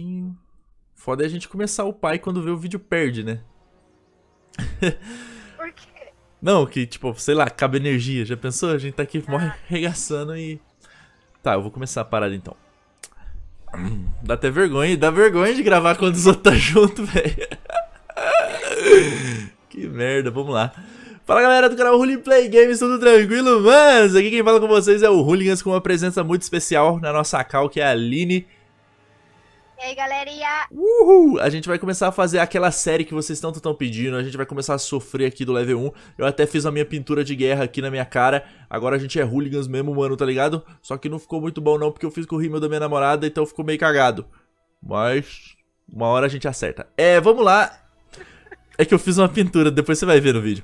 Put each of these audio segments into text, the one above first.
bonitinho. Foda é a gente começar o pai quando vê o vídeo perde, né? Por quê? Não, que tipo, sei lá, acaba energia. Já pensou? A gente tá aqui morre ah. arregaçando e. Tá, eu vou começar a parada então. Dá até vergonha, dá vergonha de gravar quando os outros tá junto, velho. que merda, vamos lá. Fala galera do canal Hooligan Play Games, tudo tranquilo? Mas aqui quem fala com vocês é o Hooligans com uma presença muito especial na nossa cal, que é a Aline. E aí, galerinha? Uhul! A gente vai começar a fazer aquela série que vocês tanto estão pedindo. A gente vai começar a sofrer aqui do level 1. Eu até fiz a minha pintura de guerra aqui na minha cara. Agora a gente é hooligans mesmo, mano, tá ligado? Só que não ficou muito bom não, porque eu fiz com o rímel da minha namorada, então ficou meio cagado. Mas uma hora a gente acerta. É, vamos lá. É que eu fiz uma pintura, depois você vai ver no vídeo.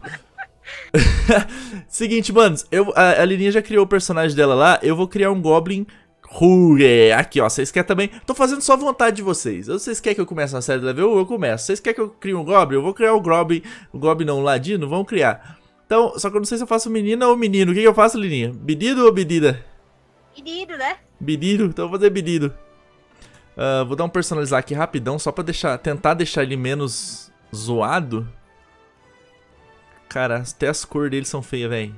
Seguinte, manos, eu, a, a já criou o personagem dela lá, eu vou criar um Goblin Ruger. Aqui, ó, vocês querem também? Tô fazendo só vontade de vocês. Vocês querem que eu comece uma série de level 1? Eu começo. Vocês querem que eu crie um Goblin? Eu vou criar o um Goblin. O Goblin não, o Ladino? Vamos criar. Então, só que eu não sei se eu faço menina ou menino. O que, que eu faço, Lininha? Bedido ou bedida? Bedido, né? Bedido. Então eu vou fazer bedido. Uh, vou dar um personalizar aqui rapidão, só pra deixar, tentar deixar ele menos zoado. Cara, até as cores dele são feias, velho.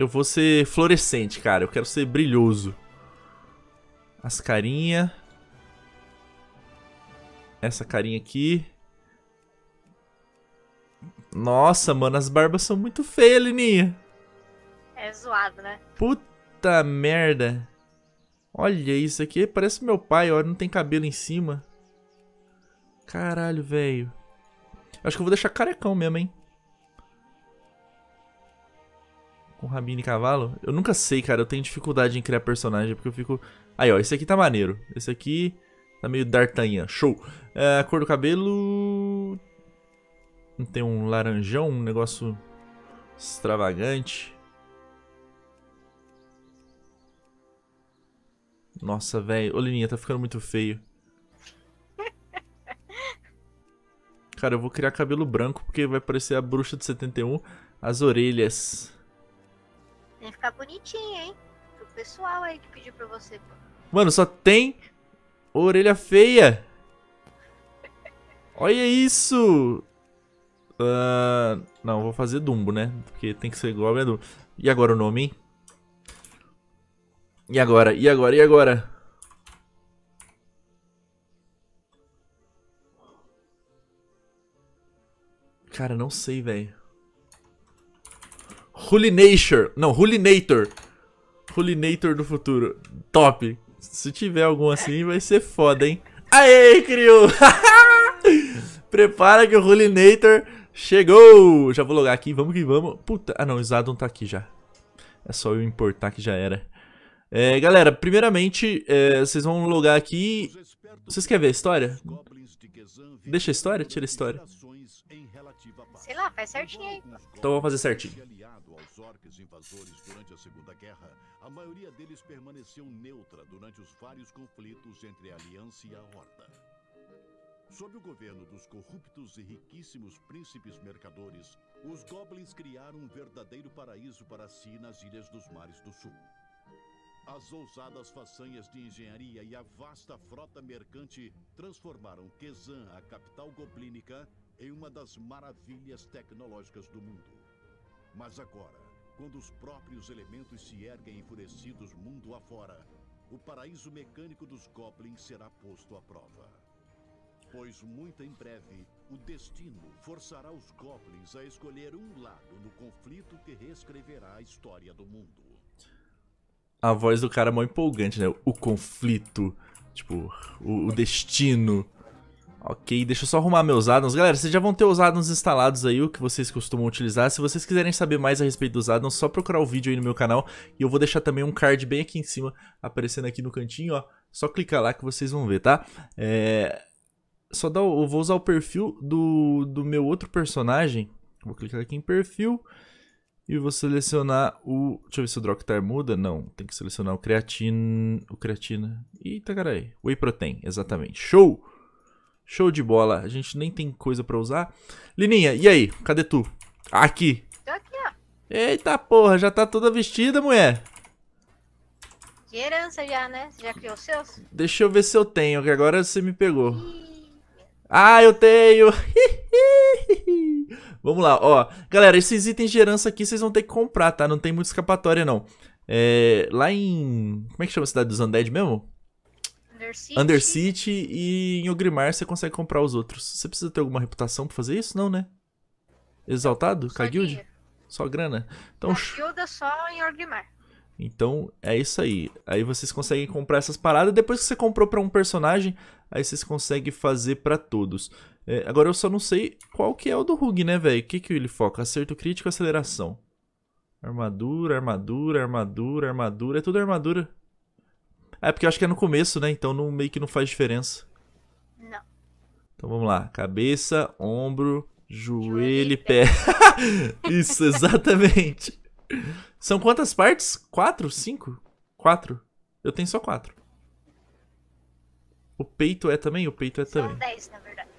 Eu vou ser fluorescente, cara. Eu quero ser brilhoso. As carinha. Essa carinha aqui. Nossa, mano, as barbas são muito feias, Lininha. É zoado, né? Puta merda. Olha isso aqui, parece meu pai, olha, não tem cabelo em cima. Caralho, velho. Acho que eu vou deixar carecão mesmo, hein. com e Cavalo. Eu nunca sei, cara. Eu tenho dificuldade em criar personagem, porque eu fico... Aí, ó, esse aqui tá maneiro. Esse aqui tá meio d'artanha. Show! É, a cor do cabelo... Tem um laranjão, um negócio extravagante. Nossa, velho. Ô, Lininha, tá ficando muito feio. Cara, eu vou criar cabelo branco, porque vai parecer a bruxa de 71. As orelhas... Vai ficar bonitinho, hein? Pro pessoal aí que pediu pra você. Pô. Mano, só tem orelha feia. Olha isso! Uh, não, vou fazer Dumbo, né? Porque tem que ser Goblin a Dumbo. E agora o nome, hein? E agora? E agora? E agora? Cara, não sei, velho. Hulinator. Não, Hulinator. Hulinator do futuro. Top. Se tiver algum assim, vai ser foda, hein? Aê, criou! Prepara que o Hulinator chegou! Já vou logar aqui, vamos que vamos. Puta, ah não, o Zadon tá aqui já. É só eu importar que já era. É, galera, primeiramente, é, vocês vão logar aqui... Vocês querem ver a história? Deixa a história? Tira a história. Sei lá, faz certinho aí. Então vamos fazer certinho aos orques invasores durante a Segunda Guerra, a maioria deles permaneceu neutra durante os vários conflitos entre a Aliança e a Horda. Sob o governo dos corruptos e riquíssimos príncipes mercadores, os goblins criaram um verdadeiro paraíso para si nas Ilhas dos Mares do Sul. As ousadas façanhas de engenharia e a vasta frota mercante transformaram Kezan, a capital goblínica, em uma das maravilhas tecnológicas do mundo. Mas agora, quando os próprios elementos se erguem enfurecidos mundo afora, o paraíso mecânico dos Goblins será posto à prova. Pois muito em breve, o destino forçará os Goblins a escolher um lado no conflito que reescreverá a história do mundo. A voz do cara é mó empolgante, né? O conflito, tipo, o, o destino. Ok, deixa eu só arrumar meus addons. Galera, vocês já vão ter os addons instalados aí, o que vocês costumam utilizar. Se vocês quiserem saber mais a respeito dos addons, só procurar o vídeo aí no meu canal. E eu vou deixar também um card bem aqui em cima, aparecendo aqui no cantinho, ó. Só clicar lá que vocês vão ver, tá? É... Só dá... eu vou usar o perfil do, do meu outro personagem. Vou clicar aqui em perfil. E vou selecionar o... Deixa eu ver se o Droctar muda. Não, tem que selecionar o creatina... O creatina... Eita, carai. Whey Protein, exatamente. Show! Show de bola. A gente nem tem coisa pra usar. Lininha, e aí? Cadê tu? Aqui. Tô aqui, ó. Eita porra, já tá toda vestida, mulher. Gerança herança já, né? Você já criou seus? Deixa eu ver se eu tenho, que agora você me pegou. Ah, eu tenho! Vamos lá, ó. Galera, esses itens de herança aqui vocês vão ter que comprar, tá? Não tem muita escapatória, não. É, lá em... Como é que chama a cidade dos Undead mesmo? Undercity. Undercity e em Ogrimar você consegue comprar os outros. Você precisa ter alguma reputação pra fazer isso? Não, né? Exaltado? Só Caguild? Dinheiro. Só grana? Então, Cagilda só em Orgrimmar. Então, é isso aí. Aí vocês conseguem comprar essas paradas. Depois que você comprou pra um personagem, aí vocês conseguem fazer pra todos. É, agora eu só não sei qual que é o do Rug, né, velho? O que, que ele foca? Acerto crítico aceleração. Armadura, armadura, armadura, armadura. É tudo armadura. É porque eu acho que é no começo, né? Então não, meio que não faz diferença. Não. Então vamos lá. Cabeça, ombro, joelho, e pé. Isso, exatamente. São quantas partes? Quatro? Cinco? Quatro. Eu tenho só quatro. O peito é também? O peito é são também. São dez, na verdade.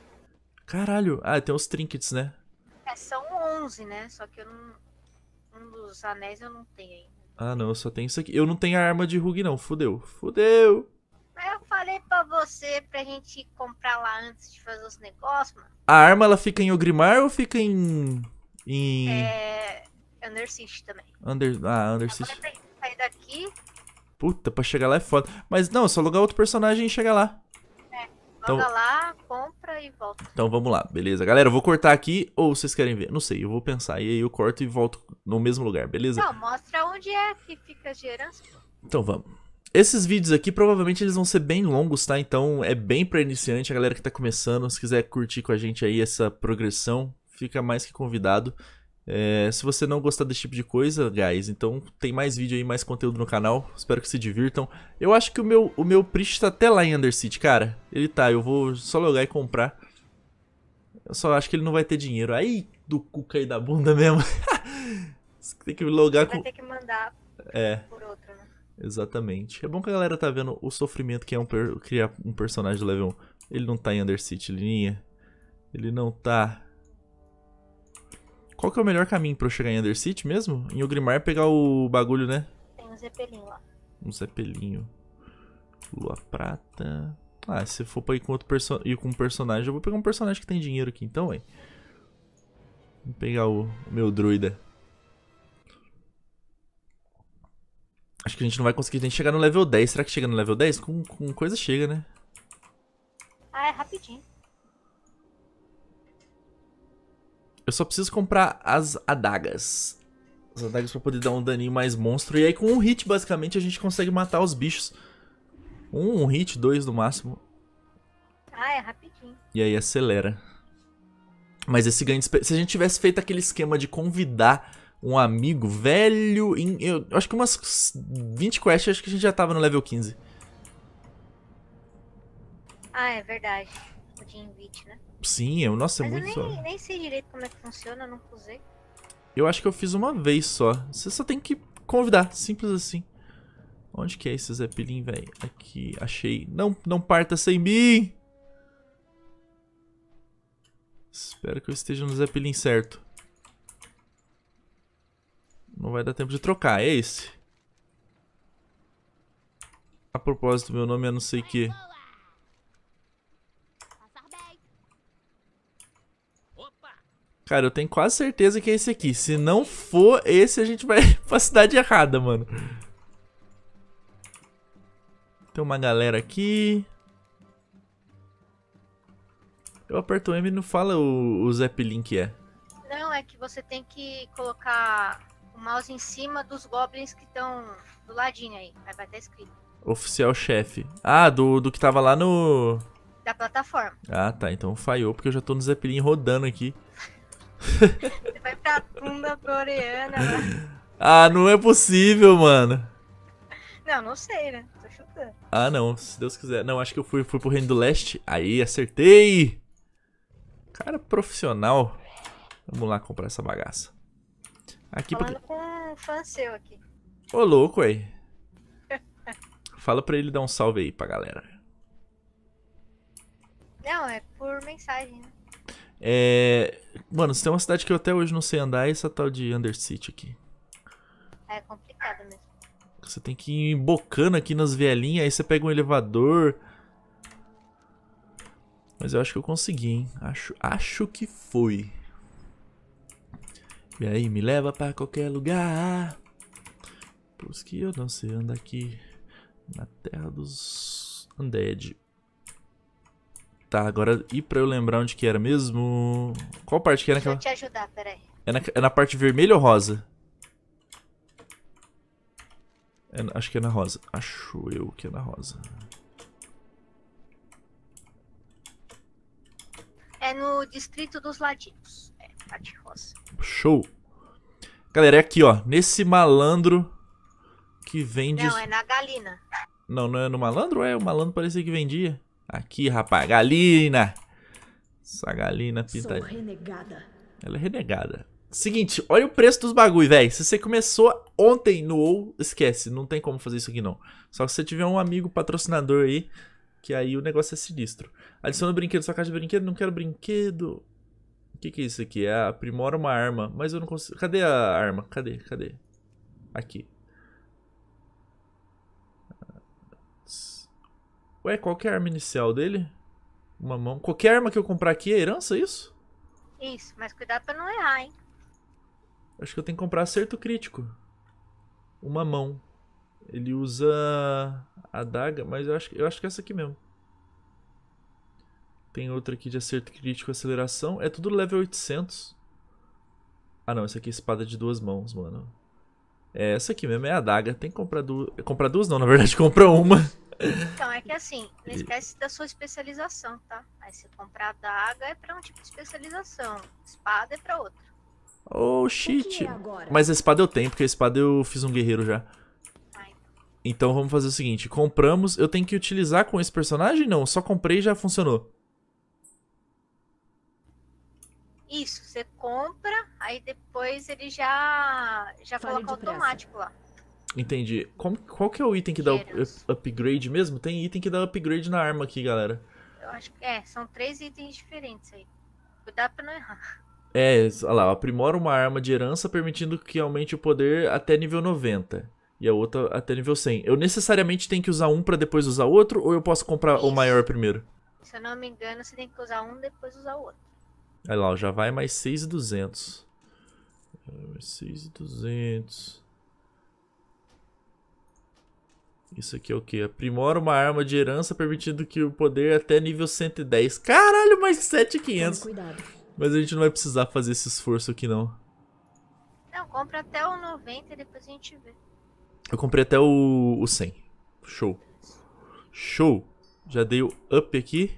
Caralho. Ah, tem os trinkets, né? É, são onze, né? Só que eu não... Um dos anéis eu não tenho ainda. Ah, não, só tem isso aqui. Eu não tenho a arma de Rug, não. Fudeu. Fudeu. Eu falei pra você pra gente comprar lá antes de fazer os negócios, mano. A arma, ela fica em Ogrimar ou fica em... em... É... Undercity também. Under... Ah, Undercity. Agora sair daqui... Puta, pra chegar lá é foda. Mas não, é só alugar outro personagem e chegar lá. Então, lá, compra e volta. Então vamos lá, beleza. Galera, eu vou cortar aqui ou vocês querem ver? Não sei, eu vou pensar. E aí eu corto e volto no mesmo lugar, beleza? Não, mostra onde é que fica de herança. Então vamos. Esses vídeos aqui provavelmente eles vão ser bem longos, tá? Então é bem pra iniciante, a galera que tá começando. Se quiser curtir com a gente aí essa progressão, fica mais que convidado. É, se você não gostar desse tipo de coisa, guys, então tem mais vídeo aí, mais conteúdo no canal. Espero que se divirtam. Eu acho que o meu, o meu Priest tá até lá em Undercity, cara. Ele tá, eu vou só logar e comprar. Eu só acho que ele não vai ter dinheiro. Aí, do cu cair da bunda mesmo. tem que logar com... Vai ter que mandar é. por outro, né? Exatamente. É bom que a galera tá vendo o sofrimento que é um per... criar um personagem de level 1. Ele não tá em Undercity, Lininha. Ele não tá... Qual que é o melhor caminho pra eu chegar em Undercity mesmo? Em Ogrimar pegar o bagulho, né? Tem um zepelinho lá. Um zepelinho. Lua prata. Ah, se for pra ir com outro perso ir com um personagem, eu vou pegar um personagem que tem dinheiro aqui, então, ué. Vou pegar o, o meu druida. Acho que a gente não vai conseguir nem chegar no level 10. Será que chega no level 10? Com, com coisa chega, né? Ah, é rapidinho. Eu só preciso comprar as adagas. As adagas pra poder dar um daninho mais monstro. E aí com um hit, basicamente, a gente consegue matar os bichos. Um, um hit, dois no máximo. Ah, é rapidinho. E aí acelera. Mas esse ganho de... Se a gente tivesse feito aquele esquema de convidar um amigo velho... Em... eu acho que umas 20 quests, acho que a gente já tava no level 15. Ah, é verdade tipo de invite, né? Sim, eu, nossa, é Mas é muito eu nem, nem sei direito como é que funciona, não usei. Eu acho que eu fiz uma vez só. Você só tem que convidar, simples assim. Onde que é esse Zeppelin, velho? Aqui, achei. Não, não parta sem mim! Espero que eu esteja no Zeppelin certo. Não vai dar tempo de trocar, é esse. A propósito, meu nome é não sei o que. Cara, eu tenho quase certeza que é esse aqui. Se não for esse, a gente vai pra cidade errada, mano. Tem uma galera aqui. Eu aperto o M e não fala o, o Zap Link é. Não, é que você tem que colocar o mouse em cima dos goblins que estão do ladinho aí. vai estar tá escrito. Oficial chefe. Ah, do, do que tava lá no... Da plataforma. Ah, tá. Então falhou porque eu já tô no Zeppelin rodando aqui. Você vai pra tunda coreana né? Ah, não é possível, mano. Não, não sei, né? Tô chutando. Ah, não, se Deus quiser. Não, acho que eu fui, fui pro Reino do Leste. Aí, acertei! Cara profissional. Vamos lá comprar essa bagaça. Aqui Falando pra... com um fã seu aqui. Ô, louco, aí. Fala pra ele dar um salve aí pra galera. Não, é por mensagem, né? É... Mano, se tem uma cidade que eu até hoje não sei andar, é essa tal de Undercity aqui. É complicado mesmo. Você tem que ir embocando aqui nas velhinhas, aí você pega um elevador. Mas eu acho que eu consegui, hein? Acho, acho que foi. E aí, me leva pra qualquer lugar. Pros que eu não sei andar aqui. Na terra dos undead. Tá, agora e pra eu lembrar onde que era mesmo? Qual parte que era naquela? Deixa eu te ajudar, peraí. É na, é na parte vermelha ou rosa? É, acho que é na rosa. Acho eu que é na rosa. É no Distrito dos Ladinos. É, parte rosa. Show! Galera, é aqui, ó. Nesse malandro que vende... Não, é na Galina. Não, não é no malandro? É, o malandro parecia que vendia. Aqui, rapaz. Galina. Essa galina pita. Sou renegada. Ela é renegada. Seguinte, olha o preço dos bagulho, velho. Se você começou ontem no ou esquece, não tem como fazer isso aqui não. Só que se você tiver um amigo patrocinador aí, que aí o negócio é sinistro. Adiciona brinquedo, sua caixa de brinquedo, não quero brinquedo. O que, que é isso aqui? É aprimora uma arma, mas eu não consigo... Cadê a arma? Cadê? Cadê? Aqui. Ué, qual que é a arma inicial dele? Uma mão. Qualquer arma que eu comprar aqui é herança, é isso? Isso, mas cuidado pra não errar, hein? Acho que eu tenho que comprar acerto crítico. Uma mão. Ele usa a daga, mas eu acho, eu acho que é essa aqui mesmo. Tem outra aqui de acerto crítico, aceleração. É tudo level 800. Ah não, essa aqui é espada de duas mãos, mano. É essa aqui mesmo, é a daga. Tem que comprar duas... Comprar duas não, na verdade, compra uma. Então, é que assim, não esquece da sua especialização, tá? Aí se comprar daga é pra um tipo de especialização, espada é pra outro. Oh, shit. É Mas a espada eu tenho, porque a espada eu fiz um guerreiro já. Ah, então. então. vamos fazer o seguinte, compramos, eu tenho que utilizar com esse personagem? Não, só comprei e já funcionou. Isso, você compra, aí depois ele já já coloca automático lá. Entendi. Como, qual que é o item que dá upgrade mesmo? Tem item que dá upgrade na arma aqui, galera. Eu acho que é, são três itens diferentes aí. Cuidado pra não errar. É, olha lá, aprimora uma arma de herança permitindo que aumente o poder até nível 90 e a outra até nível 100. Eu necessariamente tenho que usar um para depois usar outro ou eu posso comprar Isso. o maior primeiro? Se eu não me engano, você tem que usar um depois usar o outro. Olha lá, já vai mais 6,200. 6,200. Isso aqui é o quê? Aprimora uma arma de herança permitindo que o poder até nível 110. Caralho, mais 7,500. Mas a gente não vai precisar fazer esse esforço aqui, não. Não, compra até o 90 e depois a gente vê. Eu comprei até o, o 100. Show. Show. Já dei o up aqui.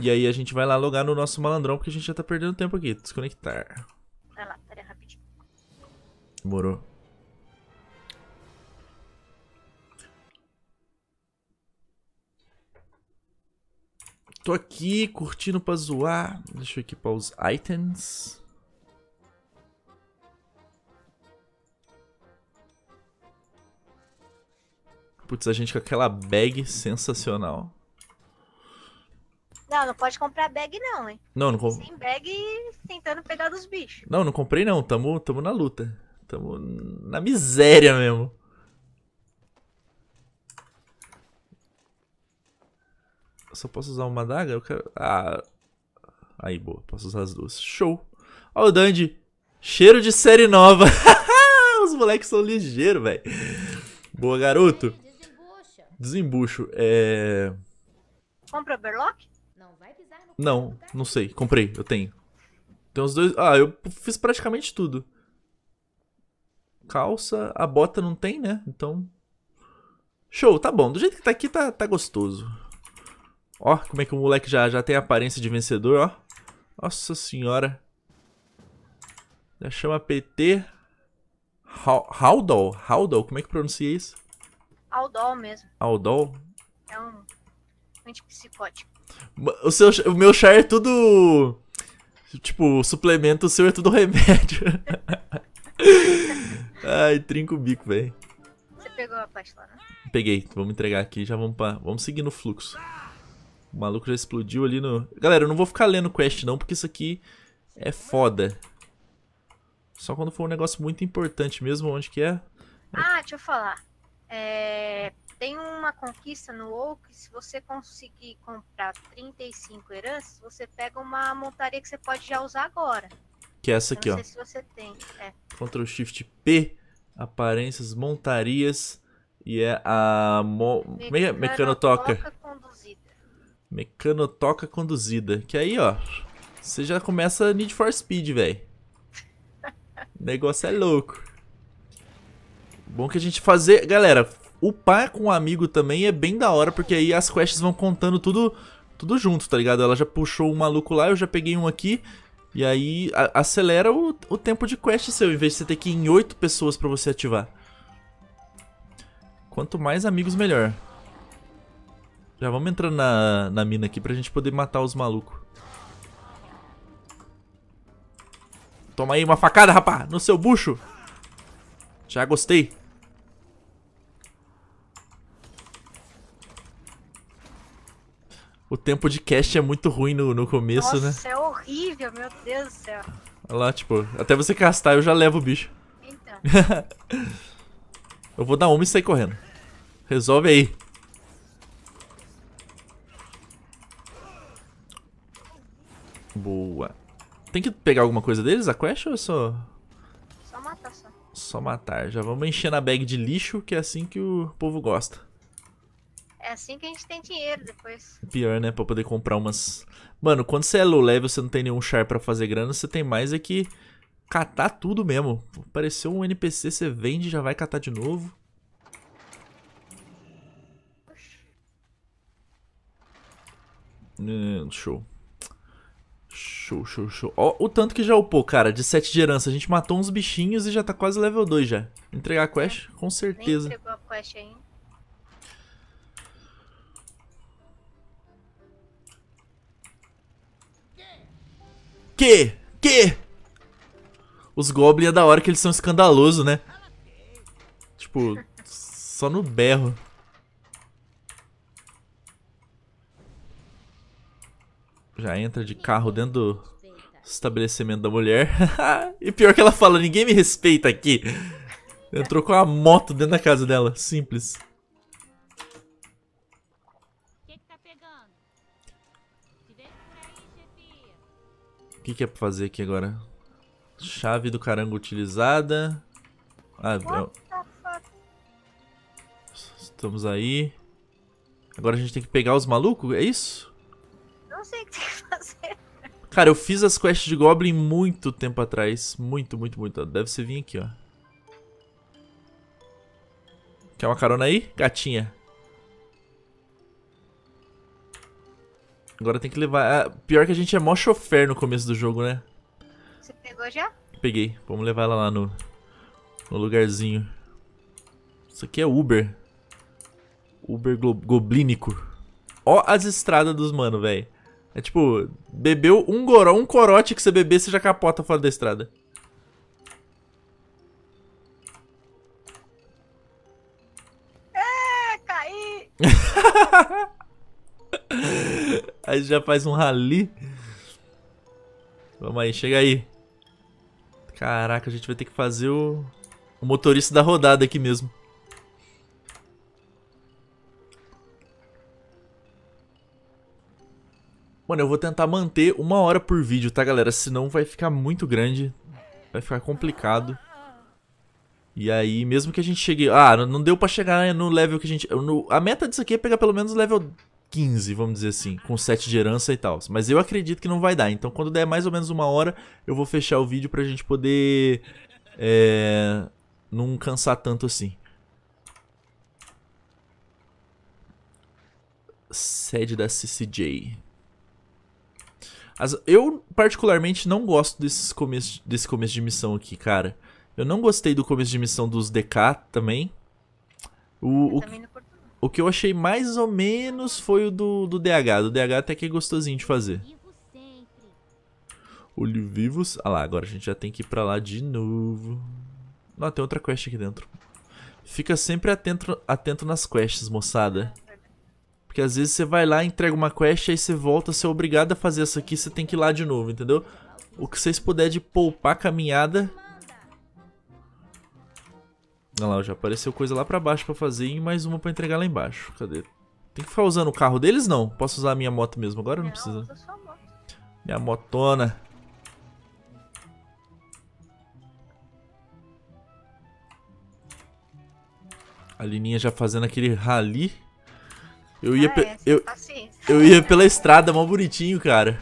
E aí a gente vai lá logar no nosso malandrão, porque a gente já tá perdendo tempo aqui. Desconectar. Vai lá, pera rapidinho. Demorou. Tô aqui curtindo pra zoar. Deixa eu equipar os items. Putz, a gente com aquela bag sensacional. Não, não pode comprar bag não, hein? Não, não comprei. Sem bag e tentando pegar dos bichos. Não, não comprei não. Tamo, tamo na luta. Tamo na miséria mesmo. só posso usar uma daga Eu quero... Ah... Aí, boa. Posso usar as duas. Show. Ó o Dandy. Cheiro de série nova. Os moleques são ligeiros, velho. Boa, garoto. Desembucha. Desembucho. É... Compra Berlock? Não, não sei. Comprei, eu tenho. Tem os dois... Ah, eu fiz praticamente tudo. Calça, a bota não tem, né? Então... Show, tá bom. Do jeito que tá aqui, tá, tá gostoso. Ó, como é que o moleque já, já tem aparência de vencedor, ó. Nossa senhora. Já chama PT. Haldol? Haldol? Como é que pronuncia isso? Aldol mesmo. Aldol? É um antipsicótico. O, seu, o meu char é tudo... Tipo, suplemento, o seu é tudo remédio. Ai, trinca o bico, velho. Você pegou a parte lá, né? Peguei. Vamos entregar aqui já vamos pra... Vamos seguir no fluxo. O maluco já explodiu ali no... Galera, eu não vou ficar lendo quest não, porque isso aqui é foda. Só quando for um negócio muito importante mesmo, onde que é? Ah, deixa eu falar. É... Tem uma conquista no Oak que se você conseguir comprar 35 heranças, você pega uma montaria que você pode já usar agora. Que é essa aqui, ó. se você tem. É. Ctrl Shift P, aparências, montarias, e é a mo... Me... mecanotoca. Mecanotoca conduzida. Que aí, ó, você já começa Need for Speed, velho. O negócio é louco. Bom que a gente fazer... Galera, upar com um amigo também é bem da hora, porque aí as quests vão contando tudo, tudo junto, tá ligado? Ela já puxou um maluco lá, eu já peguei um aqui. E aí a, acelera o, o tempo de quest seu, em vez de você ter que ir em oito pessoas pra você ativar. Quanto mais amigos, melhor. Já vamos entrando na, na mina aqui pra gente poder matar os malucos. Toma aí, uma facada, rapá! No seu bucho! Já gostei. O tempo de cast é muito ruim no, no começo, Nossa, né? Nossa, é horrível, meu Deus do céu. Olha lá, tipo, até você castar eu já levo o bicho. Então. eu vou dar uma e sair correndo. Resolve aí. Boa. Tem que pegar alguma coisa deles, a quest, ou é só... Só matar, só. Só matar. Já vamos encher na bag de lixo, que é assim que o povo gosta. É assim que a gente tem dinheiro depois. Pior, né? Pra poder comprar umas... Mano, quando você é low level, você não tem nenhum char pra fazer grana, você tem mais é que catar tudo mesmo. Apareceu um NPC, você vende, já vai catar de novo. Hum, show. Show, show, show. Ó, o tanto que já upou, cara, de 7 de herança. A gente matou uns bichinhos e já tá quase level 2 já. Entregar a quest? É. Com certeza. Nem entregou a quest ainda. Que? Que? Os Goblins é da hora que eles são escandalosos, né? Tipo, só no berro. Já entra de carro dentro do estabelecimento da mulher. e pior que ela fala, ninguém me respeita aqui. Entrou com a moto dentro da casa dela. Simples. O que, que é pra fazer aqui agora? Chave do carango utilizada. Ah, é Estamos aí. Agora a gente tem que pegar os malucos, é isso? sei o que tem que fazer. Cara, eu fiz as quests de Goblin muito tempo atrás. Muito, muito, muito. Deve ser vir aqui, ó. Quer uma carona aí, gatinha? Agora tem que levar... Ah, pior que a gente é mó chofer no começo do jogo, né? Você pegou já? Peguei. Vamos levar ela lá no, no lugarzinho. Isso aqui é Uber. Uber go goblínico. Ó as estradas dos mano, velho. É tipo, bebeu um goró, um corote que você beber, você já capota fora da estrada. É, caí! aí já faz um rali. Vamos aí, chega aí. Caraca, a gente vai ter que fazer o, o motorista da rodada aqui mesmo. Mano, eu vou tentar manter uma hora por vídeo, tá, galera? Senão vai ficar muito grande, vai ficar complicado. E aí, mesmo que a gente chegue... Ah, não deu pra chegar no level que a gente... A meta disso aqui é pegar pelo menos level 15, vamos dizer assim, com 7 de herança e tal. Mas eu acredito que não vai dar. Então, quando der mais ou menos uma hora, eu vou fechar o vídeo pra gente poder... É... Não cansar tanto assim. Sede da CCJ. As, eu, particularmente, não gosto desses começo, desse começo de missão aqui, cara. Eu não gostei do começo de missão dos DK também. O, o, o que eu achei mais ou menos foi o do, do DH. Do DH até que é gostosinho de fazer. Olho vivos. Ah lá, agora a gente já tem que ir pra lá de novo. Não, tem outra quest aqui dentro. Fica sempre atento, atento nas quests, moçada. Porque às vezes você vai lá, entrega uma quest, aí você volta, você é obrigado a fazer essa aqui, você tem que ir lá de novo, entendeu? O que vocês puderem de poupar caminhada... Olha lá, já apareceu coisa lá pra baixo pra fazer e mais uma pra entregar lá embaixo. Cadê? Tem que ficar usando o carro deles? Não. Posso usar a minha moto mesmo agora? Não, não precisa. Moto. Minha motona. A Lininha já fazendo aquele rally. Eu ia, ah, é, eu, eu ia pela estrada, mó bonitinho, cara.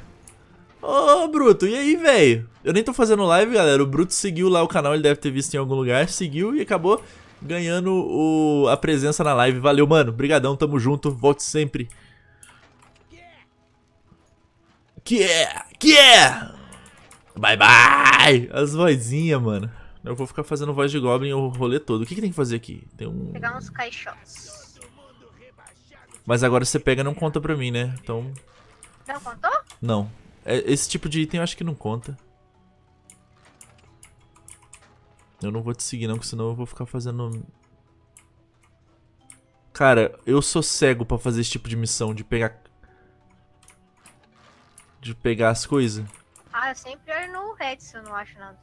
Ô, oh, Bruto, e aí, velho? Eu nem tô fazendo live, galera. O Bruto seguiu lá o canal, ele deve ter visto em algum lugar. Seguiu e acabou ganhando o, a presença na live. Valeu, mano. Brigadão, tamo junto. Volte sempre. Que é? Que é? Bye, bye! As vozinhas, mano. Eu vou ficar fazendo voz de Goblin o rolê todo. O que, que tem que fazer aqui? Tem um... Pegar uns caixotes. Mas agora você pega e não conta pra mim, né? Então. Não contou? Não. É, esse tipo de item eu acho que não conta. Eu não vou te seguir não, porque senão eu vou ficar fazendo... Cara, eu sou cego pra fazer esse tipo de missão, de pegar... De pegar as coisas. Ah, eu sempre olho no Red se eu não acho nada.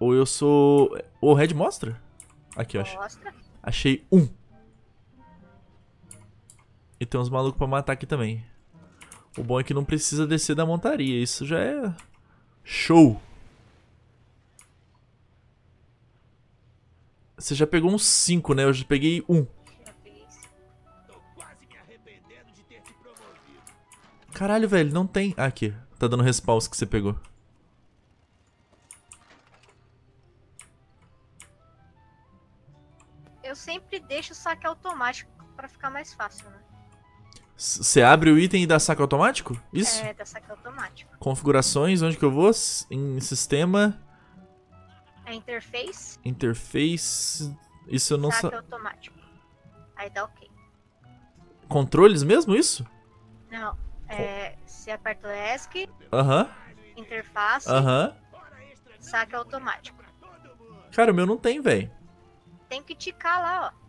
Ou eu sou... O Red mostra? Aqui, eu acho. Mostra. Achei um. E tem uns malucos pra matar aqui também. O bom é que não precisa descer da montaria. Isso já é... Show! Você já pegou uns 5, né? Eu já peguei um. Caralho, velho, não tem... Ah, aqui. Tá dando respawn que você pegou. Eu sempre deixo o saque automático pra ficar mais fácil, né? Você abre o item e dá saque automático? Isso? É, dá saque automático. Configurações, onde que eu vou? Em sistema. É interface. Interface. Isso eu não sei. Saco automático. Aí dá ok. Controles mesmo, isso? Não. É, você aperta o ESC. Aham. Interface. Aham. Uh automático. Cara, o meu não tem, velho. Tem que ticar lá, ó.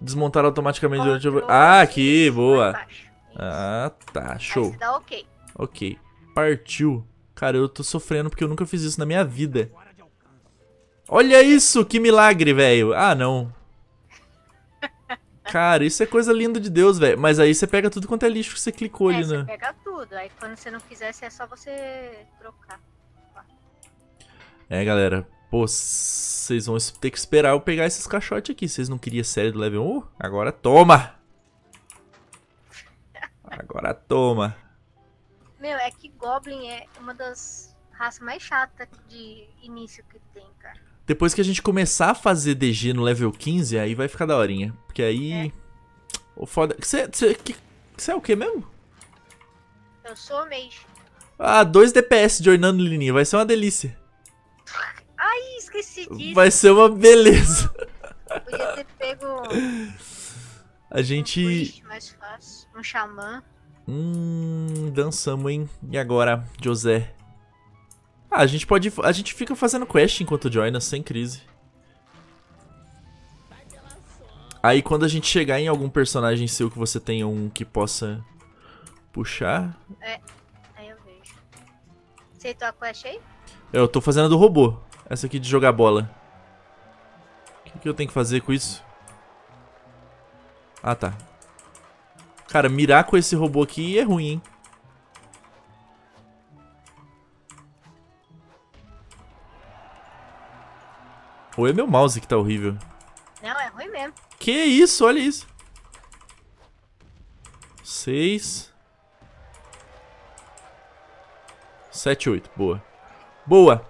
Desmontar automaticamente durante o... Ah, aqui, boa. Ah, tá, show. ok. Ok. Partiu. Cara, eu tô sofrendo porque eu nunca fiz isso na minha vida. Olha isso, que milagre, velho. Ah, não. Cara, isso é coisa linda de Deus, velho. Mas aí você pega tudo quanto é lixo que você clicou é, ali, né? Você pega tudo. Aí quando você não quiser é só você trocar. É, galera. Pô, vocês vão ter que esperar eu pegar esses caixotes aqui. Vocês não queriam série do level 1? Agora toma! Agora toma! Meu, é que Goblin é uma das raças mais chatas de início que tem, cara. Depois que a gente começar a fazer DG no level 15, aí vai ficar da horinha. Porque aí... É. O foda... Você é o que mesmo? Eu sou o mage. Ah, dois DPS de ornando Lininha. Vai ser uma delícia. Ai, esqueci disso. Vai ser uma beleza. Podia ter pego. A gente. Um, mais fácil. um xamã. Hum. Dançamos, hein? E agora, José? Ah, a gente pode. A gente fica fazendo quest enquanto joina, sem crise. Aí quando a gente chegar em algum personagem seu que você tenha um que possa puxar. É, aí eu vejo. Aceitou tá a quest aí? Eu tô fazendo a do robô. Essa aqui de jogar bola. O que, que eu tenho que fazer com isso? Ah, tá. Cara, mirar com esse robô aqui é ruim, hein? Ou é meu mouse que tá horrível? Não, é ruim mesmo. Que isso, olha isso. Seis. Sete, oito. Boa. Boa.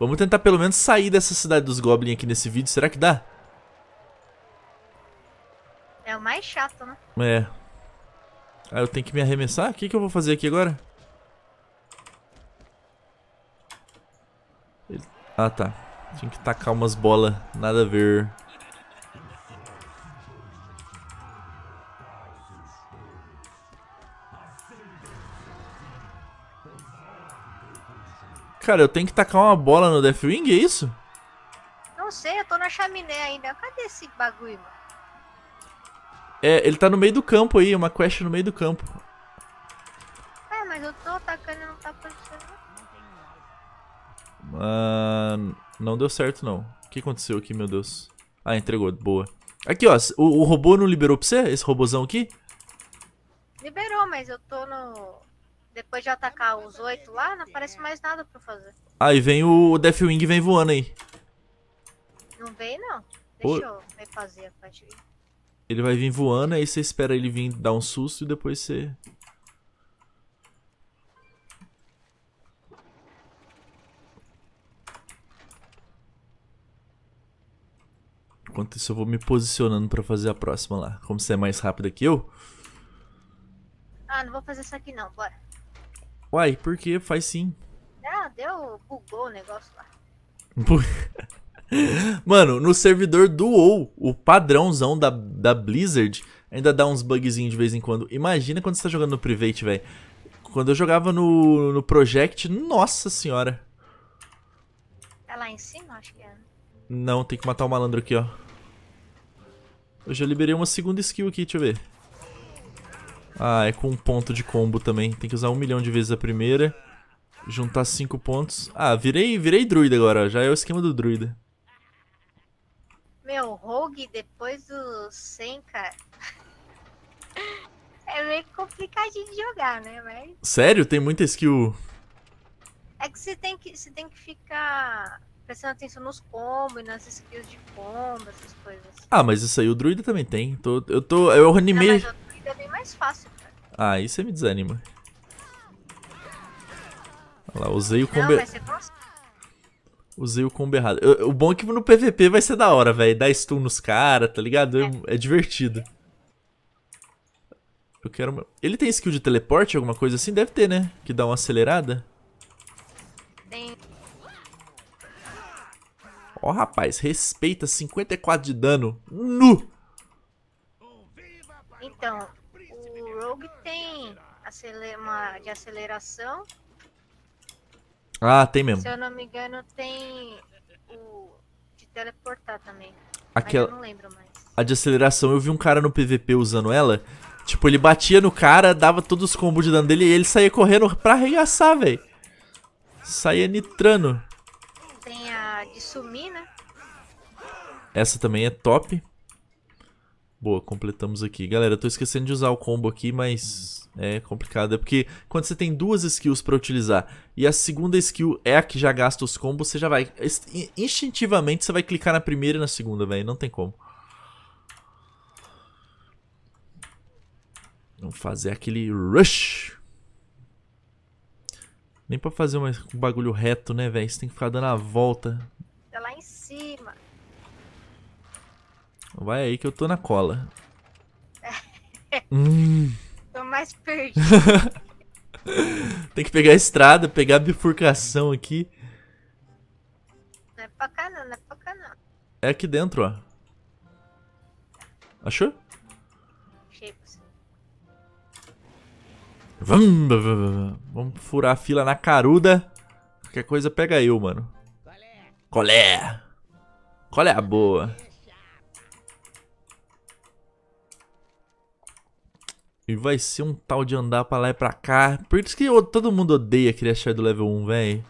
Vamos tentar pelo menos sair dessa cidade dos Goblins aqui nesse vídeo. Será que dá? É o mais chato, né? É. Ah, eu tenho que me arremessar? O que, que eu vou fazer aqui agora? Ah, tá. Tinha que tacar umas bolas. Nada a ver. Cara, eu tenho que tacar uma bola no Deathwing, é isso? Não sei, eu tô na chaminé ainda. Cadê esse bagulho, mano? É, ele tá no meio do campo aí, uma quest no meio do campo. É, mas eu tô atacando e não tá aparecendo. Mano, não deu certo não. O que aconteceu aqui, meu Deus? Ah, entregou, boa. Aqui, ó, o, o robô não liberou pra você? Esse robôzão aqui? Liberou, mas eu tô no... Depois de atacar os oito lá, não aparece mais nada pra fazer. Aí vem o Deathwing vem voando aí. Não vem não. Deixa eu refazer a parte Ele vai vir voando, aí você espera ele vir dar um susto e depois você... Enquanto isso eu vou me posicionando pra fazer a próxima lá. Como você é mais rápida que eu... Ah, não vou fazer isso aqui não, bora. Uai, por que? Faz sim. Ah, deu, bugou o negócio lá. Mano, no servidor do WoW, o padrãozão da, da Blizzard ainda dá uns bugzinhos de vez em quando. Imagina quando você tá jogando no Private, velho. Quando eu jogava no, no Project, nossa senhora. é lá em cima, acho que é. Não, tem que matar o malandro aqui, ó. Eu já liberei uma segunda skill aqui, deixa eu ver. Ah, é com um ponto de combo também. Tem que usar um milhão de vezes a primeira. Juntar cinco pontos. Ah, virei, virei druida agora. Já é o esquema do druida. Meu, rogue depois do 100, cara... é meio complicadinho de jogar, né? Mas... Sério? Tem muita skill... É que você tem que, você tem que ficar prestando atenção nos combos, nas skills de combo, essas coisas. Ah, mas isso aí o druida também tem. Tô, eu tô. Eu animei. Não, é bem mais fácil, cara. Ah, aí você me desanima. Olha lá, usei o combo... Usei o combo errado. o bom é que no PVP vai ser da hora, velho. Dar stun nos caras, tá ligado? É. é, divertido. Eu quero uma... Ele tem skill de teleporte, alguma coisa assim? Deve ter, né? Que dá uma acelerada. Ó, oh, rapaz. Respeita 54 de dano. Nu! Então, Rogue tem uma de aceleração. Ah, tem mesmo. Se eu não me engano, tem o de teleportar também. Aquela... Mas eu não lembro mais. A de aceleração, eu vi um cara no PVP usando ela. Tipo, ele batia no cara, dava todos os combos de dano dele e ele saía correndo pra arregaçar, velho. Saía nitrando. Tem a de sumir, né? Essa também é top. Boa, completamos aqui. Galera, eu tô esquecendo de usar o combo aqui, mas é complicado. É porque quando você tem duas skills pra utilizar e a segunda skill é a que já gasta os combos, você já vai... Instintivamente você vai clicar na primeira e na segunda, velho. Não tem como. Vamos fazer aquele rush. Nem pra fazer um bagulho reto, né, velho? Você tem que ficar dando a volta. Tá lá em cima. Vai aí que eu tô na cola. hum. Tô mais perdido. Tem que pegar a estrada, pegar a bifurcação aqui. Não é pra cá não, não é pra cá não. É aqui dentro, ó. Achou? Achei Vamos, vamos furar a fila na caruda. Qualquer coisa pega eu, mano. Colé. Colé. Colé a boa. E vai ser um tal de andar pra lá e pra cá. Por isso que eu, todo mundo odeia aquele achar do level 1, velho.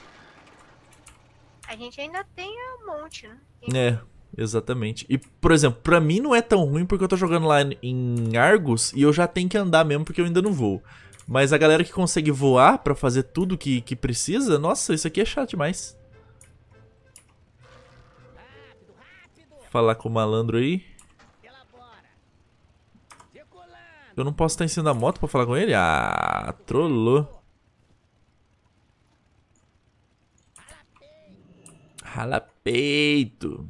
A gente ainda tem um monte, né? Tem... É, exatamente. E, por exemplo, pra mim não é tão ruim porque eu tô jogando lá em Argos e eu já tenho que andar mesmo porque eu ainda não vou. Mas a galera que consegue voar pra fazer tudo que, que precisa, nossa, isso aqui é chato demais. Falar com o malandro aí. Eu não posso estar em cima da moto pra falar com ele? Ah, trollou. Rala peito.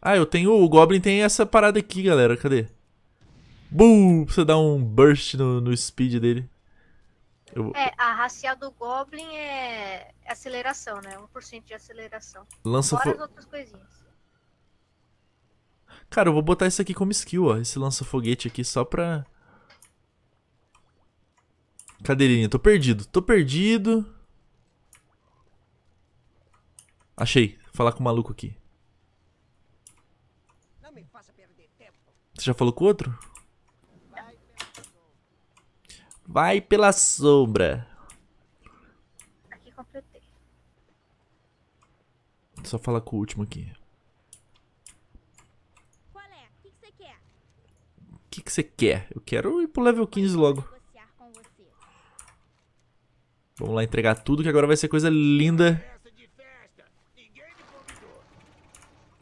Ah, eu tenho... O Goblin tem essa parada aqui, galera. Cadê? Bum! Precisa dar um burst no, no speed dele. É, a racial do Goblin é aceleração, né? 1% de aceleração. Lança Fora fo... outras coisinhas. Cara, eu vou botar isso aqui como skill, ó. Esse lança-foguete aqui só pra... Cadeirinha, tô perdido, tô perdido. Achei, Vou falar com o maluco aqui. Você já falou com o outro? Vai pela sombra. Aqui completei. Só falar com o último aqui. Qual é? O que você quer? O que, que você quer? Eu quero ir pro level 15 logo. Vamos lá entregar tudo, que agora vai ser coisa linda.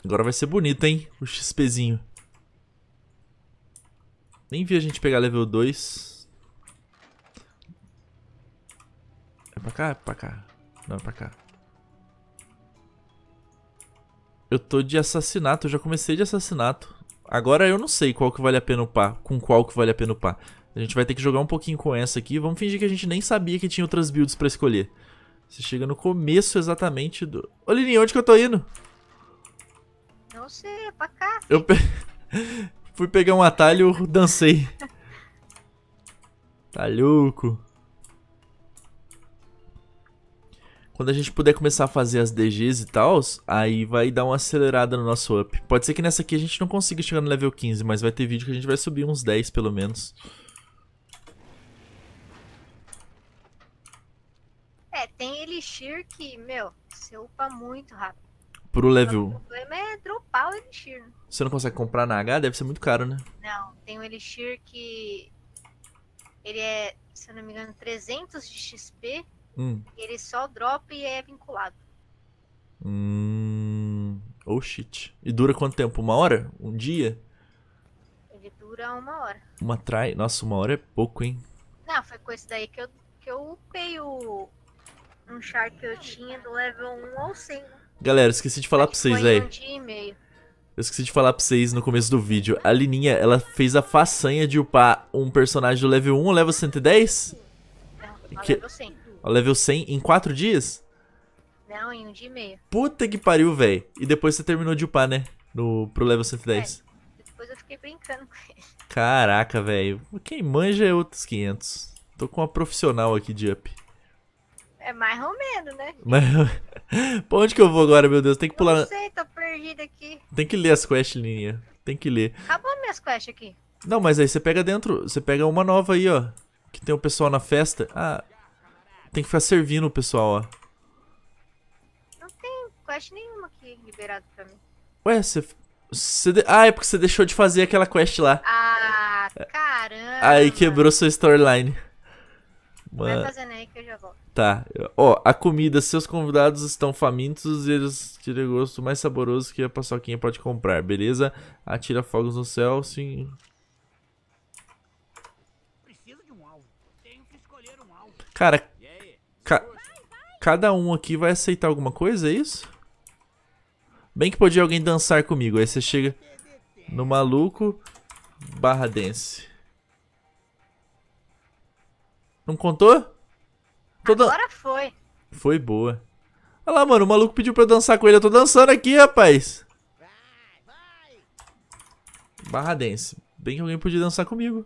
Agora vai ser bonito, hein? O XPzinho. Nem vi a gente pegar level 2. É pra cá? É pra cá. Não, é pra cá. Eu tô de assassinato, eu já comecei de assassinato. Agora eu não sei qual que vale a pena upar, com qual que vale a pena upar. A gente vai ter que jogar um pouquinho com essa aqui. Vamos fingir que a gente nem sabia que tinha outras builds pra escolher. Você chega no começo exatamente do... Ô, Lilinha, onde que eu tô indo? Não sei, é pra cá. Eu pe... fui pegar um atalho, dancei. tá louco. Quando a gente puder começar a fazer as DGs e tal, aí vai dar uma acelerada no nosso up. Pode ser que nessa aqui a gente não consiga chegar no level 15, mas vai ter vídeo que a gente vai subir uns 10 pelo menos. É, tem Elixir que, meu, você upa muito rápido. Pro level. O problema é dropar o Elixir. Você não consegue comprar na H? Deve ser muito caro, né? Não, tem um Elixir que. Ele é, se eu não me engano, 300 de XP. Hum. Ele só dropa e é vinculado. Hum. Oh shit. E dura quanto tempo? Uma hora? Um dia? Ele dura uma hora. Uma trai. Nossa, uma hora é pouco, hein? Não, foi com esse daí que eu, que eu upei o, um char que eu tinha do level 1 ao 100. Galera, esqueci de falar Acho pra vocês, velho. Eu esqueci de falar pra vocês no começo do vídeo. A Lininha, ela fez a façanha de upar um personagem do level 1 ao level 110? Não, ao que... level 100. Ao level 100 em 4 dias? Não, em um dia e meio. Puta que pariu, velho. E depois você terminou de upar, né? No, pro level 110. É, depois eu fiquei brincando com ele. Caraca, velho. Quem manja é outros 500. Tô com uma profissional aqui de up. É mais ou menos, né? Mas... pra onde que eu vou agora, meu Deus? Tem que pular. Não sei, tô perdido aqui. Tem que ler as questlinhas. Tem que ler. Acabou minhas quests aqui. Não, mas aí você pega dentro. Você pega uma nova aí, ó. Que tem o pessoal na festa. Ah. Tem que ficar servindo o pessoal, ó. Não tem quest nenhuma aqui liberado pra mim. Ué, você. você de... Ah, é porque você deixou de fazer aquela quest lá. Ah, caramba. Aí quebrou sua storyline. Mano. Vai fazendo aí que eu já volto. Tá. Ó, a comida. Seus convidados estão famintos e eles tirem gosto mais saboroso que a paçoquinha pode comprar, beleza? Atira fogos no céu, sim. Cara, ca cada um aqui vai aceitar alguma coisa, é isso? Bem que podia alguém dançar comigo. Aí você chega no maluco, barra dance. Não contou? Toda... Agora foi. Foi boa. Olha lá, mano, o maluco pediu pra eu dançar com ele. Eu tô dançando aqui, rapaz. Barra dance. Bem que alguém podia dançar comigo.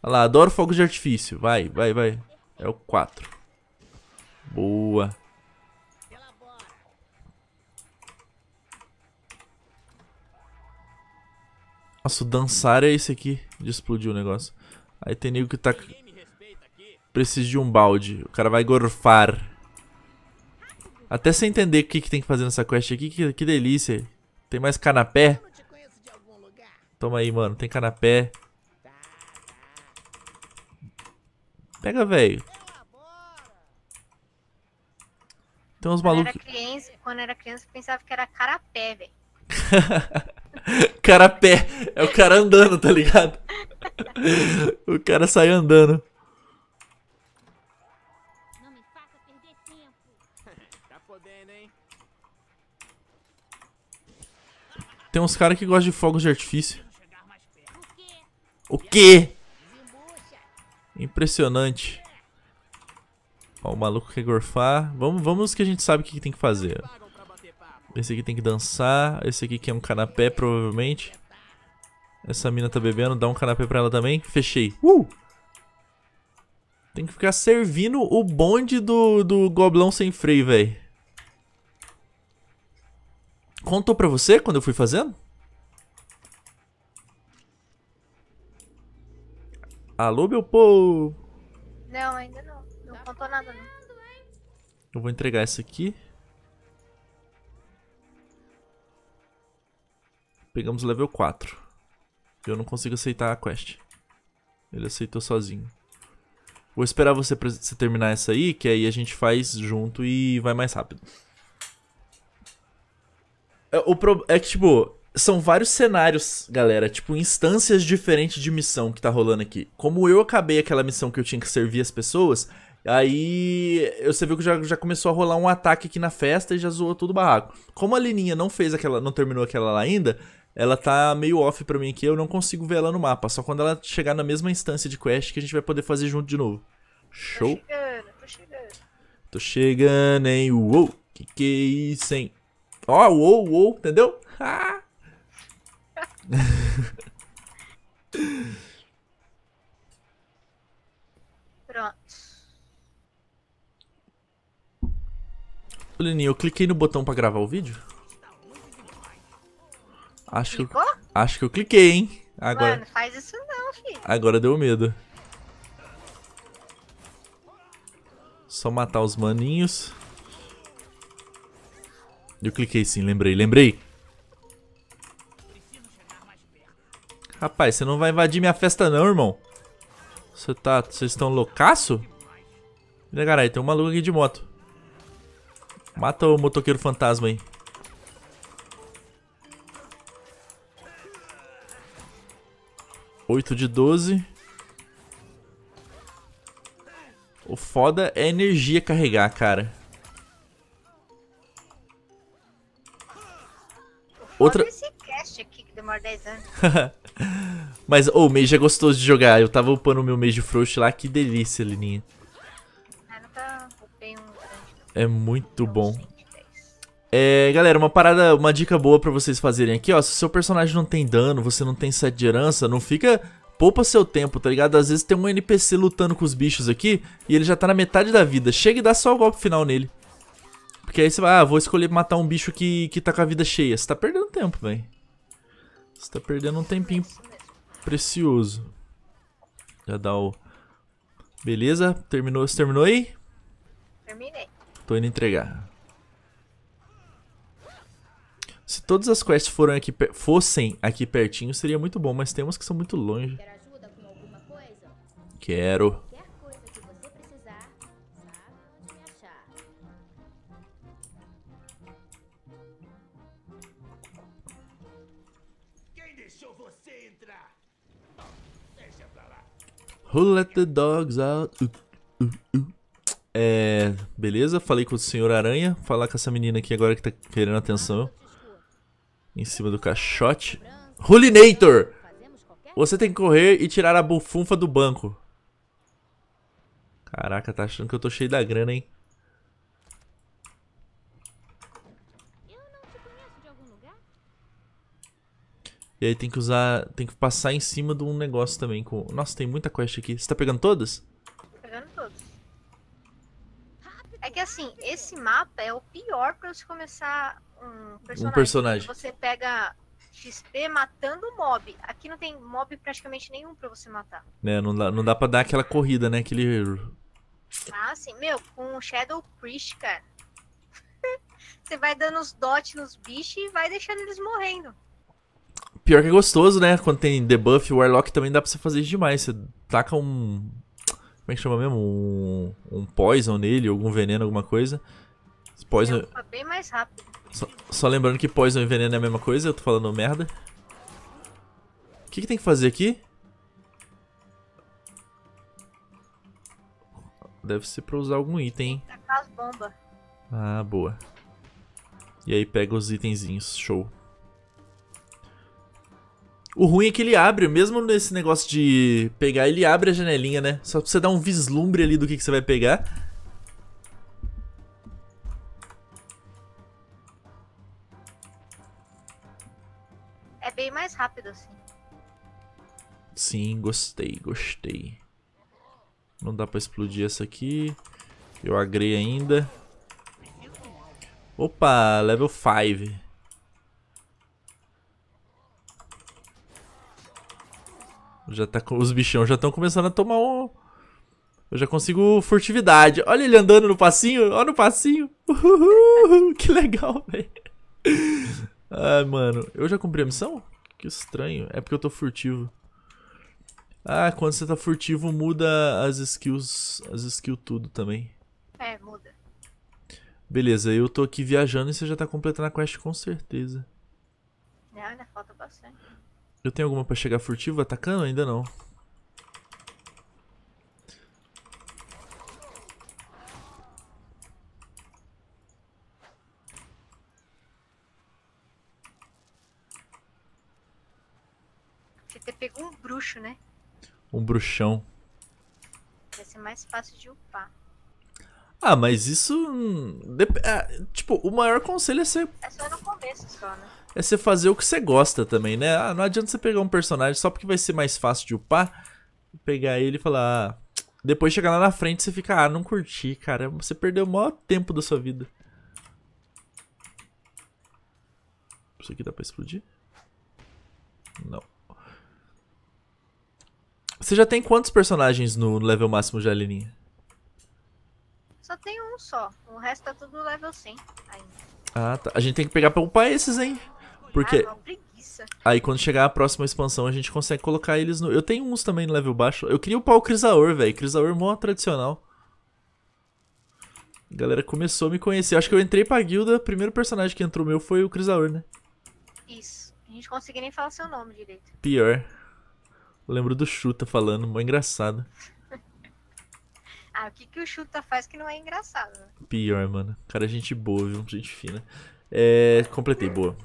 Olha lá, adoro fogos de artifício. Vai, vai, vai. É o 4. Boa. Nossa, o dançar é esse aqui. De explodir o negócio. Aí tem nego que tá Preciso de um balde. O cara vai gorfar. Até sem entender o que, que tem que fazer nessa quest aqui. Que, que delícia. Tem mais canapé? Toma aí, mano. Tem canapé. Pega, velho. Tem uns malucos. Quando era criança, eu pensava que era carapé, velho. carapé. É o cara andando, tá ligado? o cara sai andando. Tem uns caras que gostam de fogos de artifício. O quê? Impressionante. Ó, o maluco quer gorfar. Vamos, vamos que a gente sabe o que, tem que fazer. Esse aqui tem que dançar. Esse aqui quer um canapé, provavelmente. Essa mina tá bebendo. Dá um canapé pra ela também. Fechei. Uh! Tem que ficar servindo o bonde do, do goblão sem freio, velho. Contou pra você quando eu fui fazendo? Alô, meu povo! Não, ainda não. Não contou nada, não. Eu vou entregar essa aqui. Pegamos level 4. Eu não consigo aceitar a quest. Ele aceitou sozinho. Vou esperar você, você terminar essa aí, que aí a gente faz junto e vai mais rápido. É, o pro... É que, tipo, são vários cenários, galera, tipo, instâncias diferentes de missão que tá rolando aqui. Como eu acabei aquela missão que eu tinha que servir as pessoas, aí você viu que já, já começou a rolar um ataque aqui na festa e já zoou todo o barraco. Como a Lininha não fez aquela, não terminou aquela lá ainda, ela tá meio off pra mim aqui, eu não consigo ver ela no mapa. Só quando ela chegar na mesma instância de quest que a gente vai poder fazer junto de novo. Show? Tô chegando, tô chegando. Tô chegando, hein? Uou! Que que é isso, hein? Ó, oh, uou, uou, entendeu? Pronto. Leninho, eu cliquei no botão pra gravar o vídeo? Acho que, eu, acho que eu cliquei, hein? Agora, Mano, faz isso não, filho. Agora deu medo. Só matar os maninhos. Eu cliquei sim, lembrei, lembrei. Rapaz, você não vai invadir minha festa não, irmão. Você tá... Vocês estão loucaço? Olha, caralho, tem um maluco aqui de moto. Mata o motoqueiro fantasma aí. Oito de doze. O foda é energia carregar, cara. Outra... esse cast aqui que demora 10 anos. Mas, ô, oh, o Mage é gostoso de jogar. Eu tava upando o meu Mage Frost lá, que delícia, Lininha. Ah, tá é muito bom. É, galera, uma parada, uma dica boa pra vocês fazerem aqui, ó. Se o seu personagem não tem dano, você não tem set de herança, não fica... Poupa seu tempo, tá ligado? Às vezes tem um NPC lutando com os bichos aqui e ele já tá na metade da vida. Chega e dá só o golpe final nele. Porque aí você vai, ah, vou escolher matar um bicho que, que tá com a vida cheia. Você tá perdendo tempo, velho. Você tá perdendo um tempinho precioso. Já dá o... Beleza, terminou, você terminou aí? Terminei. Tô indo entregar. Se todas as quests foram aqui, fossem aqui pertinho, seria muito bom, mas tem umas que são muito longe. ajuda com alguma coisa? Quero. Who let the dogs out? Uh, uh, uh. É, beleza, falei com o senhor aranha. Falar com essa menina aqui agora que tá querendo atenção. Em cima do caixote. Rulinator! Você tem que correr e tirar a bufunfa do banco. Caraca, tá achando que eu tô cheio da grana, hein? E aí tem que usar, tem que passar em cima de um negócio também com... Nossa, tem muita quest aqui. Você tá pegando todas? Tô pegando todas. É que assim, esse mapa é o pior pra você começar um personagem. Um personagem. Você pega XP matando mob. Aqui não tem mob praticamente nenhum pra você matar. É, não dá, não dá pra dar aquela corrida, né? Aquele... Ah, sim. Meu, com Shadow Priest, cara. você vai dando os dots nos bichos e vai deixando eles morrendo. Pior que é gostoso, né? Quando tem debuff, Warlock também dá pra você fazer demais. Você taca um. Como é que chama mesmo? Um, um poison nele, algum veneno, alguma coisa. Poison. É tá bem mais rápido. Só, só, lembrando que poison e veneno é a mesma coisa, eu tô falando merda. O que, que tem que fazer aqui? Deve ser pra usar algum item, hein? Tacar as bombas. Ah, boa. E aí pega os itenzinhos, show. O ruim é que ele abre, mesmo nesse negócio de pegar, ele abre a janelinha, né? Só pra você dar um vislumbre ali do que, que você vai pegar. É bem mais rápido assim. Sim, gostei, gostei. Não dá pra explodir essa aqui. Eu agrei ainda. Opa, level 5. Já tá Os bichão já estão começando a tomar um... Eu já consigo furtividade. Olha ele andando no passinho. Olha no passinho. Uhul, que legal, velho. Ai, mano. Eu já cumpri a missão? Que estranho. É porque eu tô furtivo. Ah, quando você tá furtivo, muda as skills. As skills tudo também. É, muda. Beleza, eu tô aqui viajando e você já tá completando a quest com certeza. Não, ainda falta bastante. Eu tenho alguma pra chegar furtivo atacando? Ainda não. Você pegou um bruxo, né? Um bruxão. Vai ser mais fácil de upar. Ah, mas isso. Ah, tipo, o maior conselho é ser. É só no começo, só, né? é você fazer o que você gosta também, né? Ah, não adianta você pegar um personagem só porque vai ser mais fácil de upar, pegar ele e falar. Ah, depois chegar lá na frente você fica, ah, não curti, cara. Você perdeu o maior tempo da sua vida. Isso aqui dá pra explodir? Não. Você já tem quantos personagens no level máximo de Aleninha? Só tem um só. O resto tá tudo level 100 ainda. Ah, tá. A gente tem que pegar pra upar esses, hein? Porque. Ah, aí quando chegar a próxima expansão, a gente consegue colocar eles no. Eu tenho uns também no level baixo. Eu queria upar o crisaur velho. crisaur é mó tradicional. A galera começou a me conhecer. Acho que eu entrei pra guilda, o primeiro personagem que entrou meu foi o crisaur né? Isso. A gente conseguiu nem falar seu nome direito. Pior. Eu lembro do Chuta falando, mó engraçado. ah, o que, que o Chuta faz que não é engraçado? Né? Pior, mano. Cara, gente boa, viu? Gente fina. É. Completei, boa.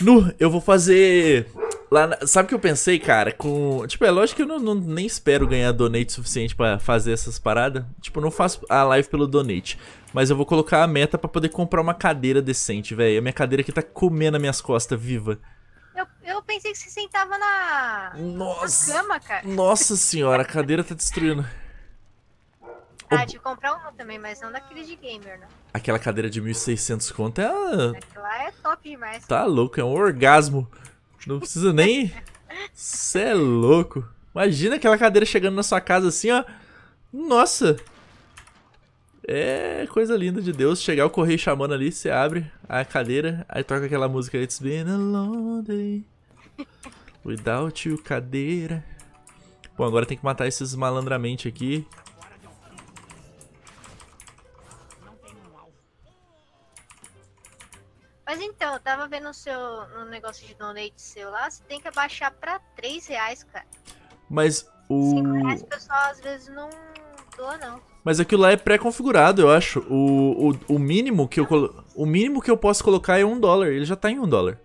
Nu, eu vou fazer. Lá na... Sabe o que eu pensei, cara? Com. Tipo, é lógico que eu não, não nem espero ganhar donate suficiente para fazer essas paradas. Tipo, não faço a live pelo donate. Mas eu vou colocar a meta para poder comprar uma cadeira decente, velho. A minha cadeira aqui tá comendo as minhas costas viva. Eu, eu pensei que você sentava na. Nossa! Na cama, cara. Nossa senhora, a cadeira tá destruindo. Ah, tive que comprar uma também, mas não daqueles de gamer, né? Aquela cadeira de 1.600 conto é... A... Aquela é top demais. Tá louco, é um orgasmo. Não precisa nem... Cê é louco. Imagina aquela cadeira chegando na sua casa assim, ó. Nossa! É coisa linda de Deus. Chegar o correio chamando ali, você abre a cadeira, aí toca aquela música It's been a long day without you, cadeira. Bom, agora tem que matar esses malandramente aqui. Mas então, eu tava vendo o seu no negócio de donate seu lá, você tem que abaixar pra 3 reais, cara. Mas o. 5 reais o pessoal às vezes não doa, não. Mas aquilo lá é pré-configurado, eu acho. O, o, o mínimo que eu colo... o mínimo que eu posso colocar é 1 dólar. Ele já tá em 1 dólar.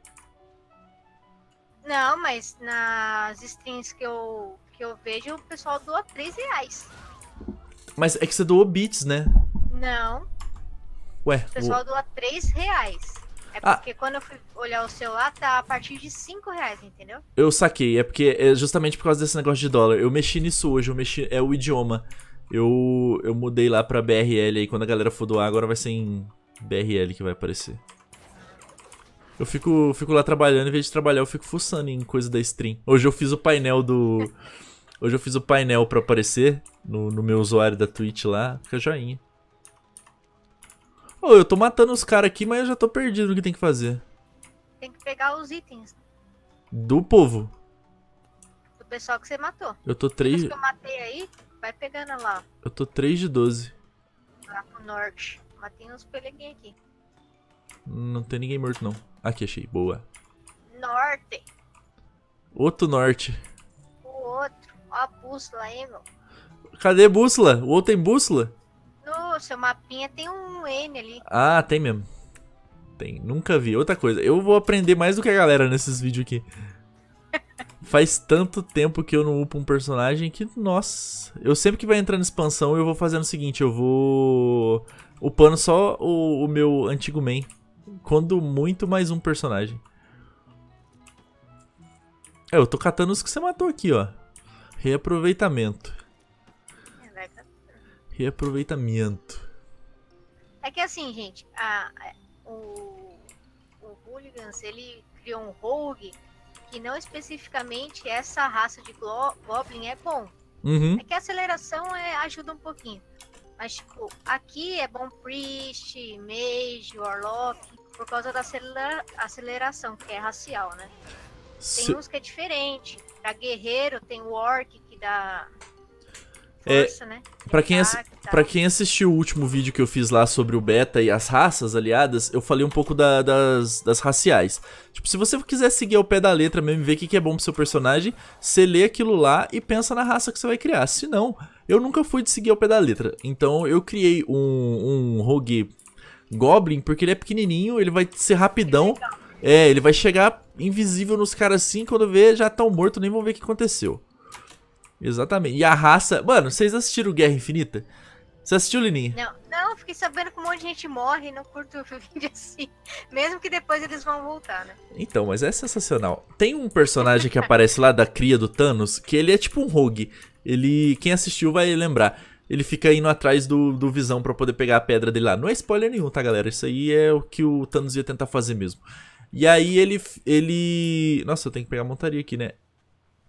Não, mas nas strings que eu, que eu vejo, o pessoal doa 3 reais. Mas é que você doou bits, né? Não. Ué. O pessoal o... doa 3 reais. É ah. porque ah. quando eu fui olhar o celular, tá a partir de 5 reais, entendeu? Eu saquei, é porque é justamente por causa desse negócio de dólar. Eu mexi nisso hoje, eu mexi. É o idioma. Eu, eu mudei lá pra BRL aí. Quando a galera for doar, agora vai ser em BRL que vai aparecer. Eu fico, fico lá trabalhando, em vez de trabalhar, eu fico fuçando em coisa da stream. Hoje eu fiz o painel do. Hoje eu fiz o painel pra aparecer no, no meu usuário da Twitch lá. Fica joinha. Ô, eu tô matando os caras aqui, mas eu já tô perdido no que tem que fazer. Tem que pegar os itens. Do povo. Do pessoal que você matou. Eu tô 3... Três... que eu matei aí, vai pegando lá. Eu tô 3 de 12. Lá pro norte. Matei uns peleguinhos aqui. Não tem ninguém morto, não. Aqui, achei. Boa. Norte. Outro norte. O outro. Ó a bússola aí, meu. Cadê a bússola? O outro tem bússola? seu mapinha tem um N ali. Ah, tem mesmo. Tem. Nunca vi. Outra coisa, eu vou aprender mais do que a galera nesses vídeos aqui. Faz tanto tempo que eu não upo um personagem que, nossa. Eu sempre que vai entrando expansão, eu vou fazendo o seguinte: eu vou upando só o, o meu antigo main. Quando muito, mais um personagem. É, eu tô catando os que você matou aqui, ó. Reaproveitamento. Reaproveitamento. É que assim, gente, a, é, o, o Hooligans, ele criou um rogue que não especificamente essa raça de Goblin é bom. Uhum. É que a aceleração é, ajuda um pouquinho. Mas, tipo, aqui é bom Priest, Mage, Warlock, por causa da acelera aceleração, que é racial, né? Tem Se... uns que é diferente. Pra guerreiro tem o Orc, que dá é, né? Pra quem, pra quem assistiu o último vídeo que eu fiz lá sobre o beta e as raças aliadas, eu falei um pouco da, das, das raciais. Tipo, se você quiser seguir ao pé da letra mesmo e ver o que, que é bom pro seu personagem, você lê aquilo lá e pensa na raça que você vai criar. Se não, eu nunca fui de seguir ao pé da letra. Então eu criei um, um rogue goblin, porque ele é pequenininho, ele vai ser rapidão. É, ele vai chegar invisível nos caras assim, quando vê já tá morto, nem vão ver o que aconteceu. Exatamente. E a raça. Mano, vocês assistiram Guerra Infinita? Você assistiu, Lininha? Não, não, fiquei sabendo que um monte de gente morre e não curto vídeo assim. Mesmo que depois eles vão voltar, né? Então, mas é sensacional. Tem um personagem que aparece lá da cria do Thanos, que ele é tipo um rogue. Ele. Quem assistiu vai lembrar. Ele fica indo atrás do, do Visão para poder pegar a pedra dele lá. Não é spoiler nenhum, tá, galera? Isso aí é o que o Thanos ia tentar fazer mesmo. E aí ele. ele. Nossa, eu tenho que pegar a montaria aqui, né?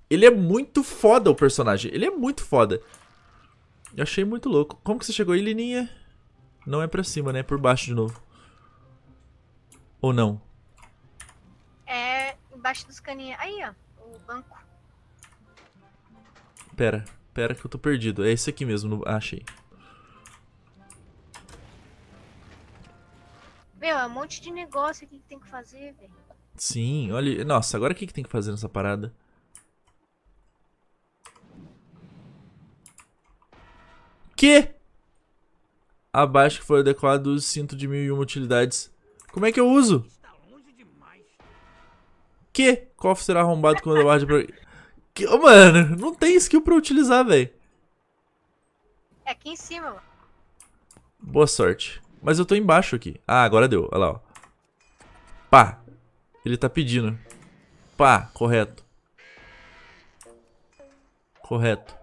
Ele é muito foda, o personagem. Ele é muito foda. Eu achei muito louco. Como que você chegou aí, Lininha? Não é pra cima, né? É por baixo de novo. Ou não? É embaixo dos caninhos. Aí, ó. O banco. Pera. Pera que eu tô perdido. É esse aqui mesmo. Ah, achei. Meu, é um monte de negócio aqui que tem que fazer, velho. Sim, olha. Nossa, agora o que, que tem que fazer nessa parada? Que Abaixo que for adequado, o cinto de mil e uma utilidades. Como é que eu uso? Que? Cofre será arrombado quando eu guarde pra... Que... Oh, mano, não tem skill pra utilizar, velho. É aqui em cima, mano. Boa sorte. Mas eu tô embaixo aqui. Ah, agora deu. Olha lá, ó. Pá. Ele tá pedindo. Pá, correto. Correto.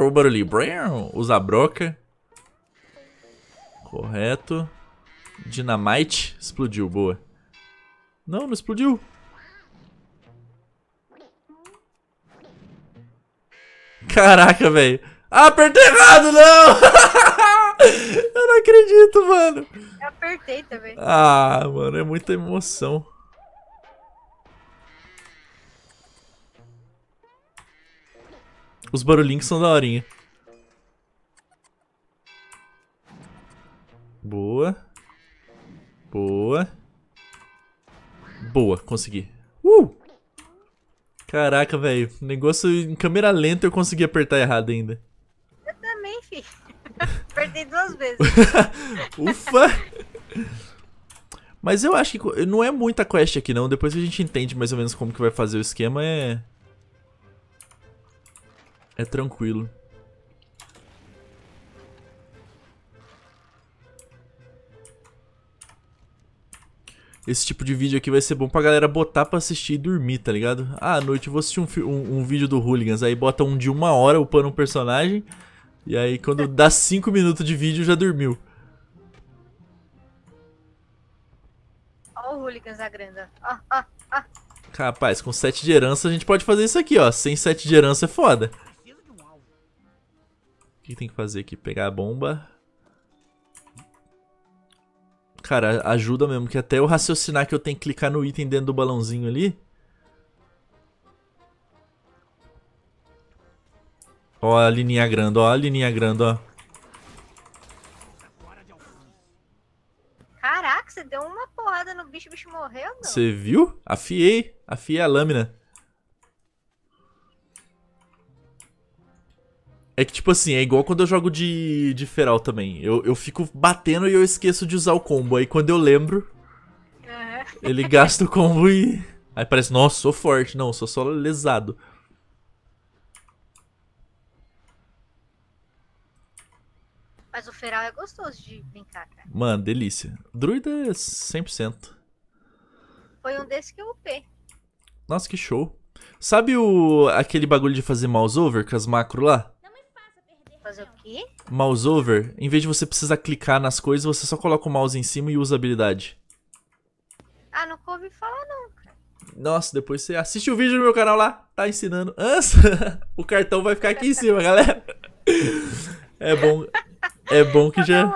o barulhinho. Usa a broca. Correto. Dinamite. Explodiu, boa. Não, não explodiu. Caraca, velho. apertei errado, não! Eu não acredito, mano. Eu apertei também. Ah, mano, é muita emoção. Os barulhinhos são da horinha. Boa. Boa. Boa, consegui. Uh! Caraca, velho. Negócio em câmera lenta eu consegui apertar errado ainda. Eu também, fi. Apertei duas vezes. Ufa! mas eu acho que não é muita quest aqui não. Depois a gente entende mais ou menos como que vai fazer o esquema. É... É tranquilo. Esse tipo de vídeo aqui vai ser bom pra galera botar pra assistir e dormir, tá ligado? Ah, à noite eu vou assistir um, um, um vídeo do Hooligans, aí bota um de uma hora upando um personagem, e aí quando dá cinco minutos de vídeo já dormiu. Ó o Hooligans da grana, ó, ó, ó. Rapaz, com 7 de herança a gente pode fazer isso aqui, ó. Sem 7 de herança é foda que tem que fazer aqui? Pegar a bomba. Cara, ajuda mesmo, que até eu raciocinar que eu tenho que clicar no item dentro do balãozinho ali. Ó a linha grande, ó a linha grande, ó. Caraca, você deu uma porrada no bicho, o bicho morreu, não? Você viu? Afiei, afiei a lâmina. É que, tipo assim, é igual quando eu jogo de, de feral também. Eu, eu fico batendo e eu esqueço de usar o combo. Aí quando eu lembro, uhum. ele gasta o combo e. Aí parece, nossa, sou forte. Não, sou só lesado. Mas o feral é gostoso de brincar, cara. Mano, delícia. Druida é 100%. Foi um desses que eu upei. Nossa, que show. Sabe o aquele bagulho de fazer mouse over com as macro lá? Fazer o quê? Mouse over. Em vez de você precisar clicar nas coisas, você só coloca o mouse em cima e usa a habilidade. Ah, nunca ouvi falar não, cara. Nossa, depois você assiste o vídeo do meu canal lá, tá ensinando. Nossa, o cartão vai ficar aqui em cima, galera. É bom, é bom que já...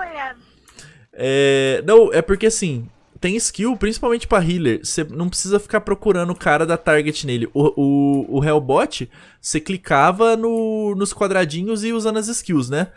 É, não, é porque assim, tem skill, principalmente pra healer. Você não precisa ficar procurando o cara da target nele. O, o, o Hellbot, você clicava no, nos quadradinhos e usando as skills, né?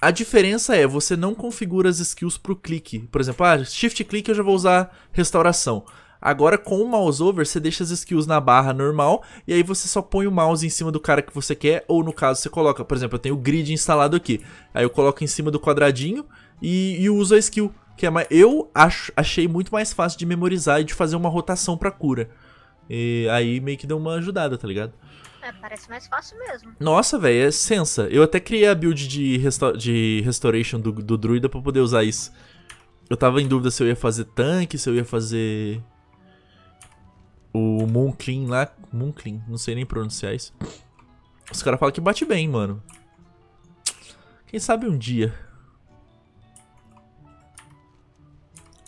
A diferença é, você não configura as skills pro clique. Por exemplo, ah, shift clique eu já vou usar restauração. Agora com o mouse over você deixa as skills na barra normal e aí você só põe o mouse em cima do cara que você quer ou no caso você coloca, por exemplo, eu tenho o grid instalado aqui. Aí eu coloco em cima do quadradinho e, e uso a skill que é mais, eu acho, achei muito mais fácil de memorizar e de fazer uma rotação para cura. E aí meio que deu uma ajudada, tá ligado? É, parece mais fácil mesmo. Nossa, velho, é sensa. Eu até criei a build de, resta de restoration do, do druida pra poder usar isso. Eu tava em dúvida se eu ia fazer tanque, se eu ia fazer o Moonclean lá. Moonclean, não sei nem pronunciar isso. Os caras falam que bate bem, mano. Quem sabe um dia.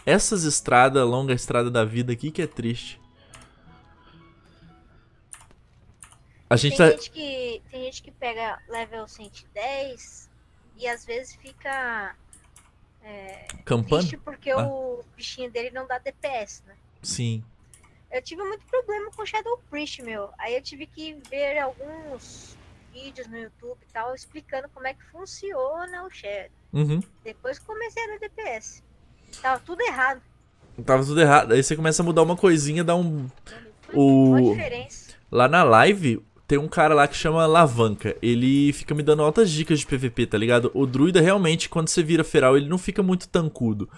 Essas estradas, longa estrada da vida aqui que é triste. A gente tem, tá... gente que, tem gente que pega level 110 e às vezes fica. É, Campando? porque ah. o bichinho dele não dá DPS, né? Sim. Eu tive muito problema com Shadow Priest, meu. Aí eu tive que ver alguns vídeos no YouTube e tal explicando como é que funciona o Shadow. Uhum. Depois comecei a dar DPS. Tava tudo errado. Tava tudo errado. Aí você começa a mudar uma coisinha, dá um. O... Lá na live, tem um cara lá que chama Lavanca. Ele fica me dando altas dicas de PVP, tá ligado? O druida realmente, quando você vira feral, ele não fica muito tancudo.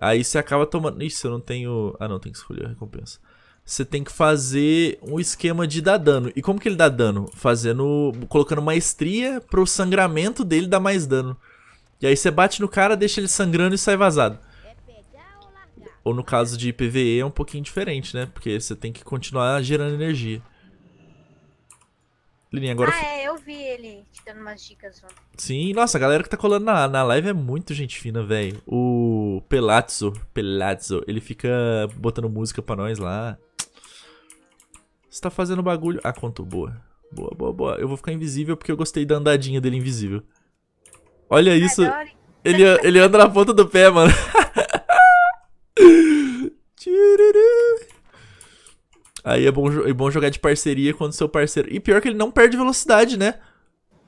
Aí você acaba tomando. Isso, eu não tenho. Ah, não, tem que escolher a recompensa. Você tem que fazer um esquema de dar dano. E como que ele dá dano? Fazendo. colocando maestria pro sangramento dele dar mais dano. E aí você bate no cara, deixa ele sangrando e sai vazado. Ou no caso de PVE é um pouquinho diferente, né? Porque você tem que continuar gerando energia. Lininha, agora. Ah, é, eu vi ele te dando umas dicas. Mano. Sim, nossa, a galera que tá colando na, na live é muito gente fina, velho. O Pelazzo, Pelazzo, ele fica botando música pra nós lá. Você tá fazendo bagulho. Ah, conto, boa. Boa, boa, boa. Eu vou ficar invisível porque eu gostei da andadinha dele invisível. Olha isso. Ele, ele anda na ponta do pé, mano. Aí é bom, é bom jogar de parceria quando seu parceiro. E pior que ele não perde velocidade, né?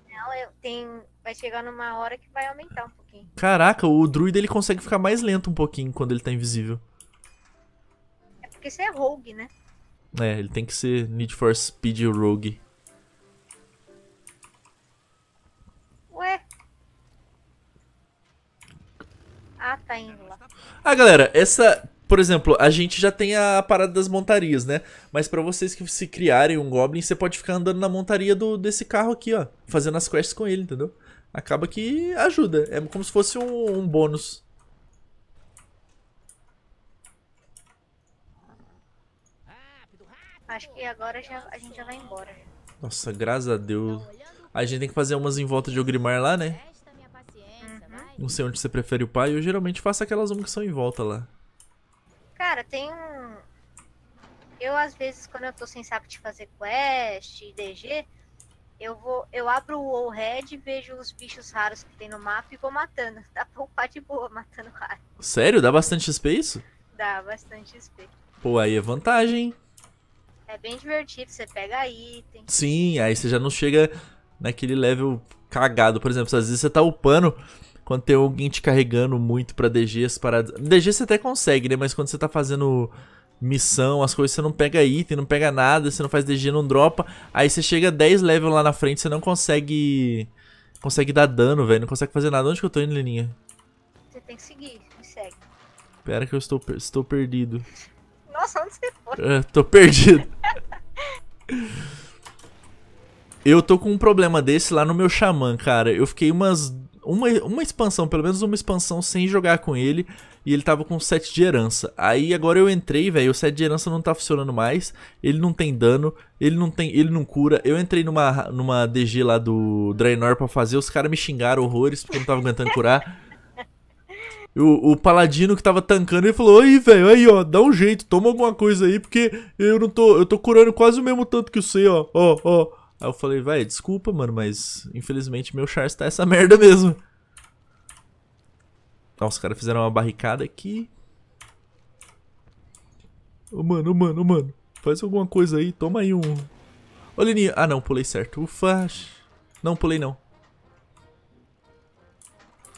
Não, eu tenho. Vai chegar numa hora que vai aumentar um pouquinho. Caraca, o druida ele consegue ficar mais lento um pouquinho quando ele tá invisível. É porque você é rogue, né? É, ele tem que ser Need for Speed Rogue. Ué? Ah, tá indo lá. Ah, galera, essa. Por exemplo, a gente já tem a parada das montarias, né? Mas para vocês que se criarem um Goblin, você pode ficar andando na montaria do, desse carro aqui, ó. Fazendo as quests com ele, entendeu? Acaba que ajuda. É como se fosse um, um bônus. Acho que agora já, a gente já vai embora. Nossa, graças a Deus. A gente tem que fazer umas em volta de Ogrimar lá, né? Não sei onde você prefere o pai. Eu geralmente faço aquelas uma que são em volta lá. Cara, tem um. Eu, às vezes, quando eu tô sem saber de fazer quest, DG, eu vou, eu abro o Red, vejo os bichos raros que tem no mapa e vou matando. Dá pra upar de boa matando raro. Sério? Dá bastante XP isso? Dá bastante XP. Pô, aí é vantagem. É bem divertido, você pega item. Sim, aí você já não chega naquele level cagado. Por exemplo, às vezes você tá upando quando tem alguém te carregando muito pra as paradas. DG você até consegue, né? Mas quando você tá fazendo missão, as coisas, você não pega item, não pega nada, você não faz DG, não dropa. Aí você chega 10 level lá na frente, você não consegue. Consegue dar dano, velho. Não consegue fazer nada. Onde que eu tô indo, Leninha? Você tem que seguir, me segue. Pera que eu estou, per estou perdido. Nossa, onde você foi? É, tô perdido. eu tô com um problema desse lá no meu xamã, cara. Eu fiquei umas uma, uma expansão, pelo menos uma expansão sem jogar com ele. E ele tava com 7 de herança. Aí agora eu entrei, velho. O 7 de herança não tá funcionando mais. Ele não tem dano. Ele não tem. Ele não cura. Eu entrei numa, numa DG lá do Draenor pra fazer. Os caras me xingaram horrores porque eu não tava aguentando curar. O, o, paladino que tava tancando, ele falou: Aí, velho, aí, ó, dá um jeito, toma alguma coisa aí, porque eu não tô. Eu tô curando quase o mesmo tanto que o C, ó, ó, ó. Aí eu falei, vai, desculpa, mano, mas infelizmente meu char está essa merda mesmo. Nossa, os caras fizeram uma barricada aqui. Ô, mano, ô, mano, ô, mano. Faz alguma coisa aí, toma aí um... Ô, Leninha. Ah, não, pulei certo. Ufa. Não, pulei não.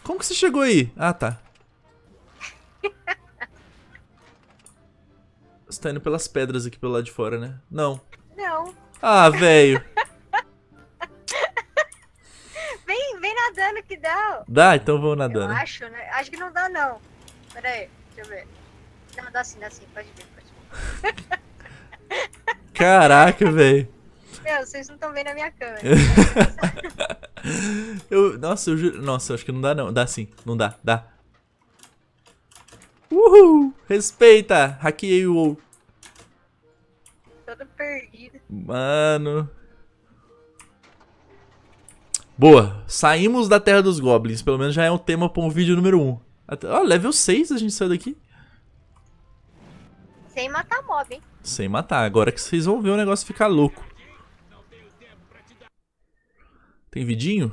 Como que você chegou aí? Ah, tá. Você tá indo pelas pedras aqui pelo lado de fora, né? Não. Não. Ah, velho. Claro que dá. Dá, então vamos nadando. Eu acho, né? Acho que não dá, não. Pera aí, deixa eu ver. Não, dá sim, dá sim. Pode ver, pode ver. Caraca, velho. Meu, é, vocês não estão vendo a minha câmera. eu, nossa, eu juro. Nossa, acho que não dá, não. Dá sim, não dá, dá. Uhul! Respeita! Hackeei o WoW. Todo perdido. Mano, Boa, saímos da Terra dos Goblins. Pelo menos já é um tema para um vídeo número 1. ó, level 6 a gente saiu daqui. Sem matar mob, hein? Sem matar. Agora que vocês vão ver o negócio ficar louco. Tem vidinho?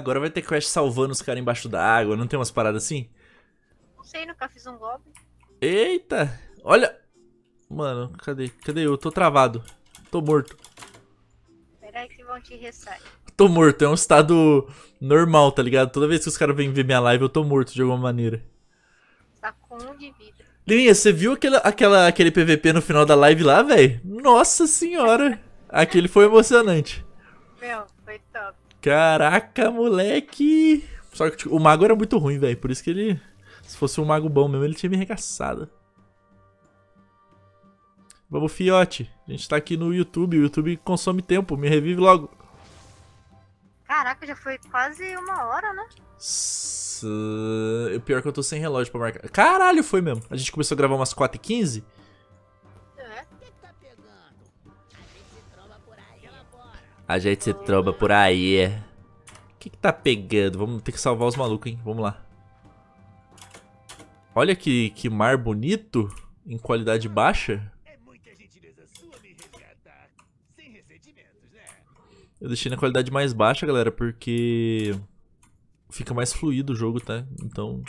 agora vai ter quest salvando os caras embaixo da água, não tem umas paradas assim? Não sei, nunca fiz um goblin. Eita! Olha! Mano, cadê? Cadê eu? Tô travado. Tô morto. Peraí que vão te ressai. Tô morto, é um estado normal, tá ligado? Toda vez que os caras vêm ver minha live, eu tô morto de alguma maneira. Tá com um de vida. Lilinha, você viu aquela, aquela, aquele PVP no final da live lá, velho? Nossa senhora! Aquele foi emocionante. Meu, Caraca, moleque! Só que tipo, o mago era muito ruim, velho. Por isso que ele. Se fosse um mago bom mesmo, ele tinha me arregaçado. Vamos, fiote. A gente tá aqui no YouTube. O YouTube consome tempo. Me revive logo. Caraca, já foi quase uma hora, né? S... Pior é que eu tô sem relógio pra marcar. Caralho, foi mesmo. A gente começou a gravar umas 4h15. A gente se tromba por aí. É. O que, que tá pegando? Vamos ter que salvar os malucos, hein? Vamos lá. Olha que, que mar bonito. Em qualidade baixa. É né? Eu deixei na qualidade mais baixa, galera, porque fica mais fluido o jogo, tá? Então,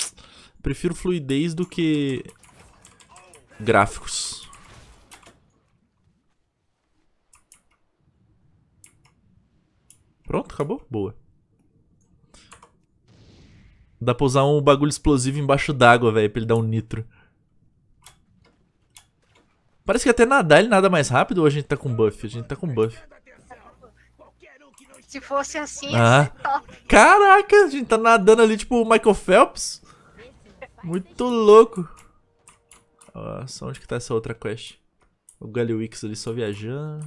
prefiro fluidez do que gráficos. Pronto, acabou? Boa. Dá pra usar um bagulho explosivo embaixo d'água, velho, pra ele dar um nitro. Parece que até nadar ele nada mais rápido ou a gente tá com buff? A gente tá com buff. Se fosse assim, ah. Caraca, a gente tá nadando ali tipo o Michael Phelps. Muito louco. Nossa, onde que tá essa outra quest? O Galiwix ali só viajando.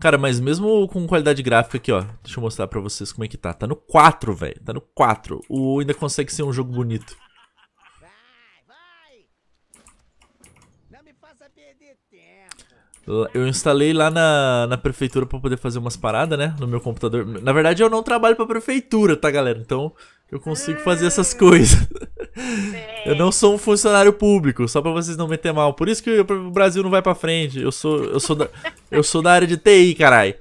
Cara, mas mesmo com qualidade gráfica aqui, ó. Deixa eu mostrar pra vocês como é que tá. Tá no 4, velho. Tá no 4. O ainda consegue ser um jogo bonito. Eu instalei lá na, na prefeitura pra poder fazer umas paradas, né? No meu computador. Na verdade, eu não trabalho pra prefeitura, tá, galera? Então, eu consigo fazer essas coisas. Eu não sou um funcionário público, só para vocês não meter mal. Por isso que o Brasil não vai para frente. Eu sou, eu sou da, eu sou da área de TI, carai.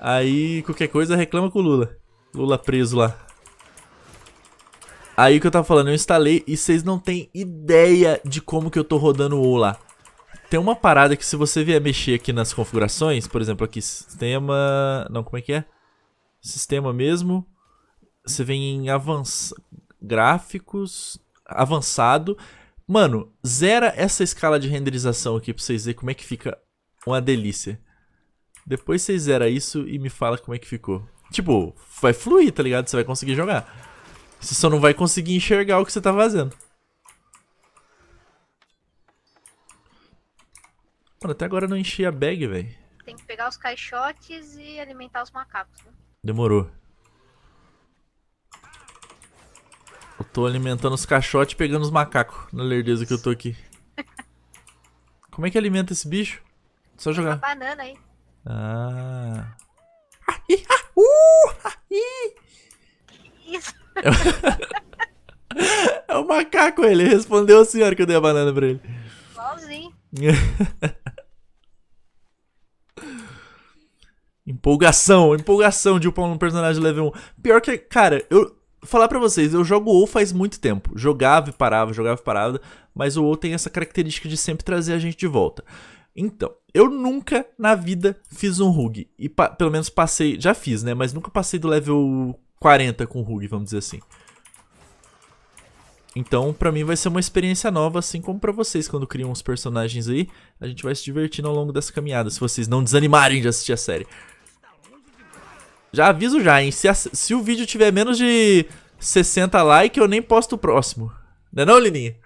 Aí qualquer coisa reclama com o Lula. Lula preso lá. Aí o que eu tava falando, eu instalei e vocês não têm ideia de como que eu tô rodando o WoW lá. Tem uma parada que se você vier mexer aqui nas configurações, por exemplo, aqui sistema, não, como é que é? Sistema mesmo. Você vem em avançar, gráficos, avançado. Mano, zera essa escala de renderização aqui pra vocês verem como é que fica uma delícia. Depois vocês zera isso e me fala como é que ficou. Tipo, vai fluir, tá ligado? Você vai conseguir jogar. Você só não vai conseguir enxergar o que você tá fazendo. Mano, até agora eu não enchi a bag, velho. Tem que pegar os caixotes e alimentar os macacos, né? Demorou. Tô alimentando os caixotes e pegando os macacos na lerdeza que eu tô aqui. Como é que alimenta esse bicho? Só jogar. Uma banana aí. Ah. Uh! Isso. É o macaco, ele respondeu assim a senhora que eu dei a banana pra ele. Igualzinho. empolgação, empolgação de upar um personagem level 1. Pior que, cara, eu, falar para vocês, eu jogo WoW faz muito tempo. Jogava e parava, jogava e parava, mas o WoW tem essa característica de sempre trazer a gente de volta. Então, eu nunca na vida fiz um rug. E pelo menos passei, já fiz, né? Mas nunca passei do level 40 com rug, vamos dizer assim. Então, pra mim vai ser uma experiência nova, assim como pra vocês, quando criam os personagens aí. A gente vai se divertindo ao longo dessa caminhada, se vocês não desanimarem de assistir a série. Já aviso já, hein? Se, a, se o vídeo tiver menos de 60 likes, eu nem posto o próximo. Não é não, Lininha?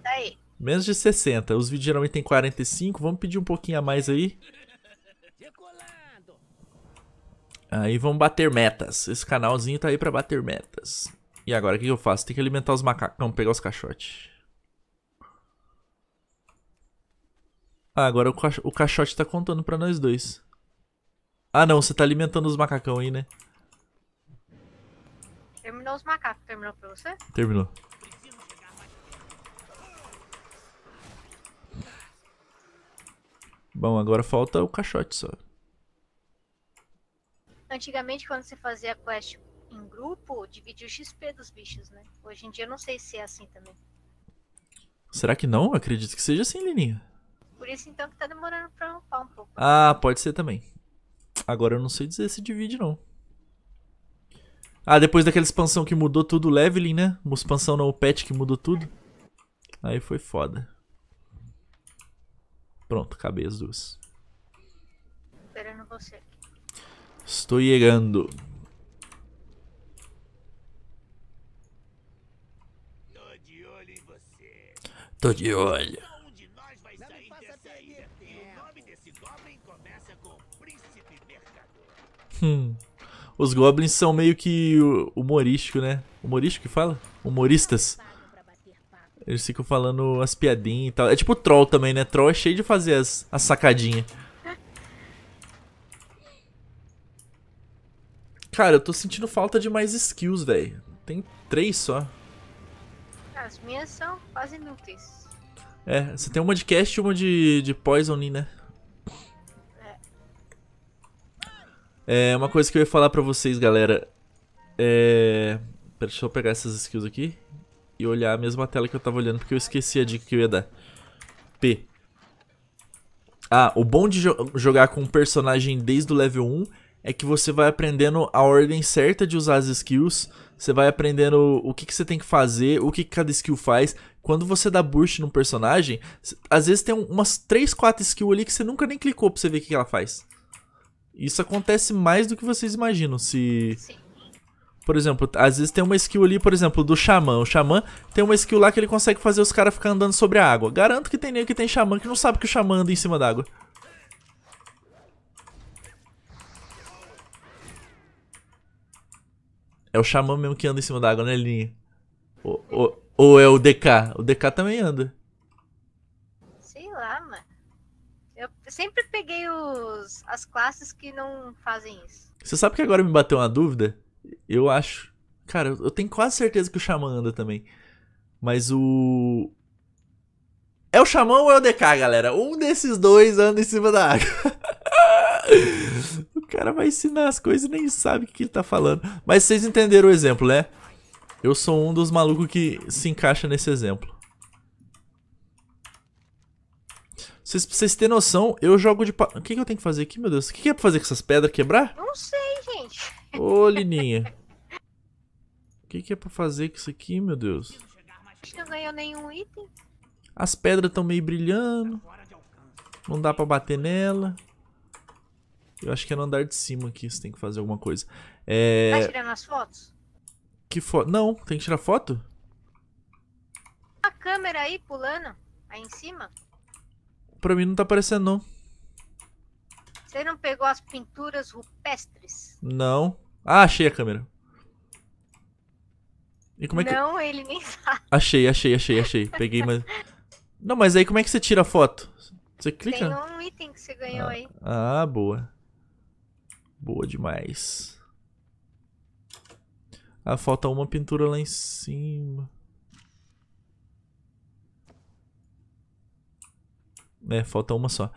Tá aí. Menos de 60. Os vídeos geralmente tem 45. Vamos pedir um pouquinho a mais aí. Aí vamos bater metas. Esse canalzinho tá aí pra bater metas. E agora, o que eu faço? Tem que alimentar os macacos. Vamos pegar os caixotes. Ah, agora o, o caixote tá contando pra nós dois. Ah não, você tá alimentando os macacão aí, né? Terminou os macacos, terminou pra você? Terminou. Bom, agora falta o caixote só. Antigamente, quando você fazia quest em grupo, dividia o XP dos bichos, né? Hoje em dia eu não sei se é assim também. Será que não? Acredito que seja assim, Lininha. Por isso então que tá demorando pra upar um pouco. Ah, pode ser também. Agora eu não sei dizer se divide, não. Ah, depois daquela expansão que mudou tudo o leveling, né? Uma expansão no patch que mudou tudo. Aí foi foda. Pronto, acabei as duas. Esperando você. Estou chegando. Tô de olho em você. Tô de olho. Hum. Os goblins são meio que humorístico, né? Humorístico que fala? Humoristas. Eles ficam falando as piadinhas e tal. É tipo troll também, né? Troll é cheio de fazer as, as sacadinhas. Cara, eu tô sentindo falta de mais skills, velho. Tem três só. As minhas são quase inúteis. É, você tem uma de cast e uma de, de poisoning, né? É, uma coisa que eu ia falar pra vocês, galera. É... Deixa eu pegar essas skills aqui e olhar a mesma tela que eu tava olhando, porque eu esqueci a dica que eu ia dar. P. Ah, o bom de jo jogar com um personagem desde o level 1 é que você vai aprendendo a ordem certa de usar as skills, você vai aprendendo o que, que você tem que fazer, o que, que, cada skill faz. Quando você dá burst num personagem, às vezes tem umas 3, 4 skills ali que você nunca nem clicou pra você ver o que, que ela faz. Isso acontece mais do que vocês imaginam. Se. Sim. Por exemplo, às vezes tem uma skill ali, por exemplo, do Xamã. O Xamã tem uma skill lá que ele consegue fazer os caras ficar andando sobre a água. Garanto que tem nem que tem Xamã que não sabe que o Xamã anda em cima da água. É o Xamã mesmo que anda em cima da água, né, Linha? Ou, ou, ou é o DK? O DK também anda. sempre peguei os, as classes que não fazem isso. Você sabe que agora me bateu uma dúvida? Eu acho. Cara, eu tenho quase certeza que o Xamã anda também. Mas o. É o Xamã ou é o DK, galera? Um desses dois anda em cima da água. o cara vai ensinar as coisas e nem sabe o que ele tá falando. Mas vocês entenderam o exemplo, né? Eu sou um dos malucos que se encaixa nesse exemplo. Vocês, vocês terem noção, eu jogo de... O que, que eu tenho que fazer aqui, meu Deus? O que, que é pra fazer com essas pedras? Quebrar? Não sei, gente. Ô, Lininha. O que, que é pra fazer com isso aqui, meu Deus? Acho que não ganhou nenhum item. As pedras estão meio brilhando. Não dá pra bater nela. Eu acho que é no andar de cima aqui, você tem que fazer alguma coisa. É... Tá tirando as fotos? Que foto? Não, tem que tirar foto? A câmera aí pulando, aí em cima. Pra mim não tá aparecendo, não. Você não pegou as pinturas rupestres? Não. Ah, achei a câmera. E como é que... Não, ele nem sabe. Achei, achei, achei, achei. Peguei, mas... Não, mas aí como é que você tira a foto? Você clica? Tem um item que você ganhou ah, aí. Ah, boa. Boa demais. Ah, falta uma pintura lá em cima. né? Falta uma só.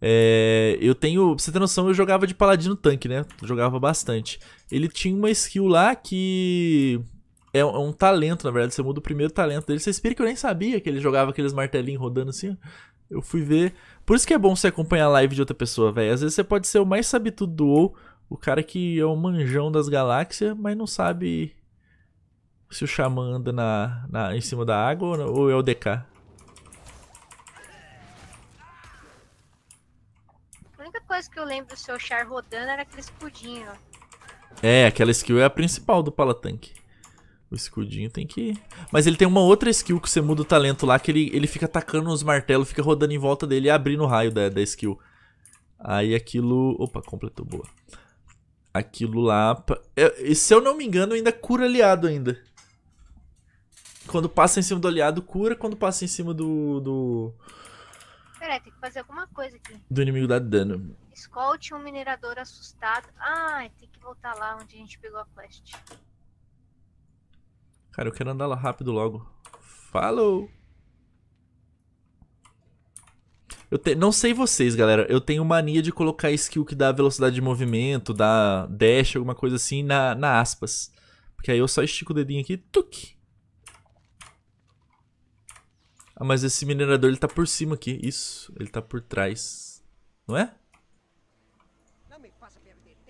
É, eu tenho. Pra você ter noção, eu jogava de paladino tanque, né? Jogava bastante. Ele tinha uma skill lá que. É um, é um talento, na verdade. Você muda o primeiro talento dele. Você espera que eu nem sabia que ele jogava aqueles martelinhos rodando assim. Eu fui ver. Por isso que é bom você acompanhar a live de outra pessoa, velho. Às vezes você pode ser o mais sabitudo do WoW, o cara que é o manjão das galáxias, mas não sabe se o Xamã anda na, na, em cima da água ou, ou é o DK. coisa que eu lembro do seu char rodando era aquele escudinho. É, aquela skill é a principal do Palatanque. O escudinho tem que. Mas ele tem uma outra skill que você muda o talento lá, que ele, ele fica atacando os martelos, fica rodando em volta dele e abrindo o raio da, da skill. Aí aquilo. Opa, completou boa. Aquilo lá. É, e se eu não me engano, ainda cura aliado ainda. Quando passa em cima do aliado, cura. Quando passa em cima do. do Peraí, tem que fazer alguma coisa aqui. Do inimigo dá dano. Scout, um minerador assustado. Ah, tem que voltar lá onde a gente pegou a quest. Cara, eu quero andar lá rápido logo. Falou! Eu te... Não sei vocês, galera. Eu tenho mania de colocar skill que dá velocidade de movimento, dá dash, alguma coisa assim, na, na aspas. Porque aí eu só estico o dedinho aqui, tuque, ah, mas esse minerador ele tá por cima aqui. Isso, ele tá por trás. Não é?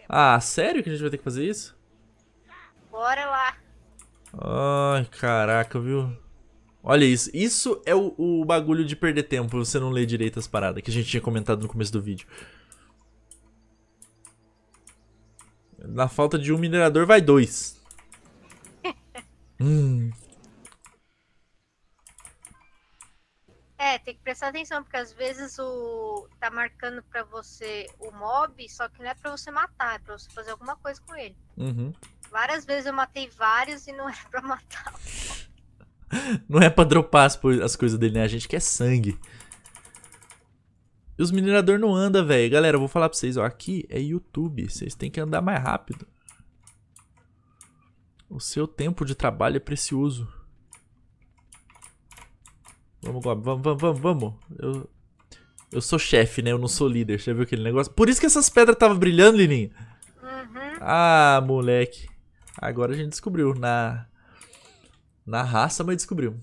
Ah, sério que a gente vai ter que fazer isso? Bora lá. Ai, caraca, viu? Olha isso. Isso é o, o bagulho de perder tempo, você não ler direito as paradas que a gente tinha comentado no começo do vídeo. Na falta de um minerador vai dois. hum. É, tem que prestar atenção, porque às vezes o tá marcando para você o mob, só que não é para você matar, é pra você fazer alguma coisa com ele. Uhum. Várias vezes eu matei vários e não era é pra matar. não é pra dropar as, coisas dele, né? A gente quer sangue. E os mineradores não anda, velho. Galera, eu vou falar pra vocês, ó. Aqui é YouTube. Vocês têm que andar mais rápido. O seu tempo de trabalho é precioso. Vamos, Gob, vamos, vamos, vamos, vamos. Eu, eu sou chefe, né? Eu não sou líder. Você viu aquele negócio? Por isso que essas pedras estavam brilhando, Lininha. Uhum. Ah, moleque. Agora a gente descobriu. Na, na raça, mas descobriu.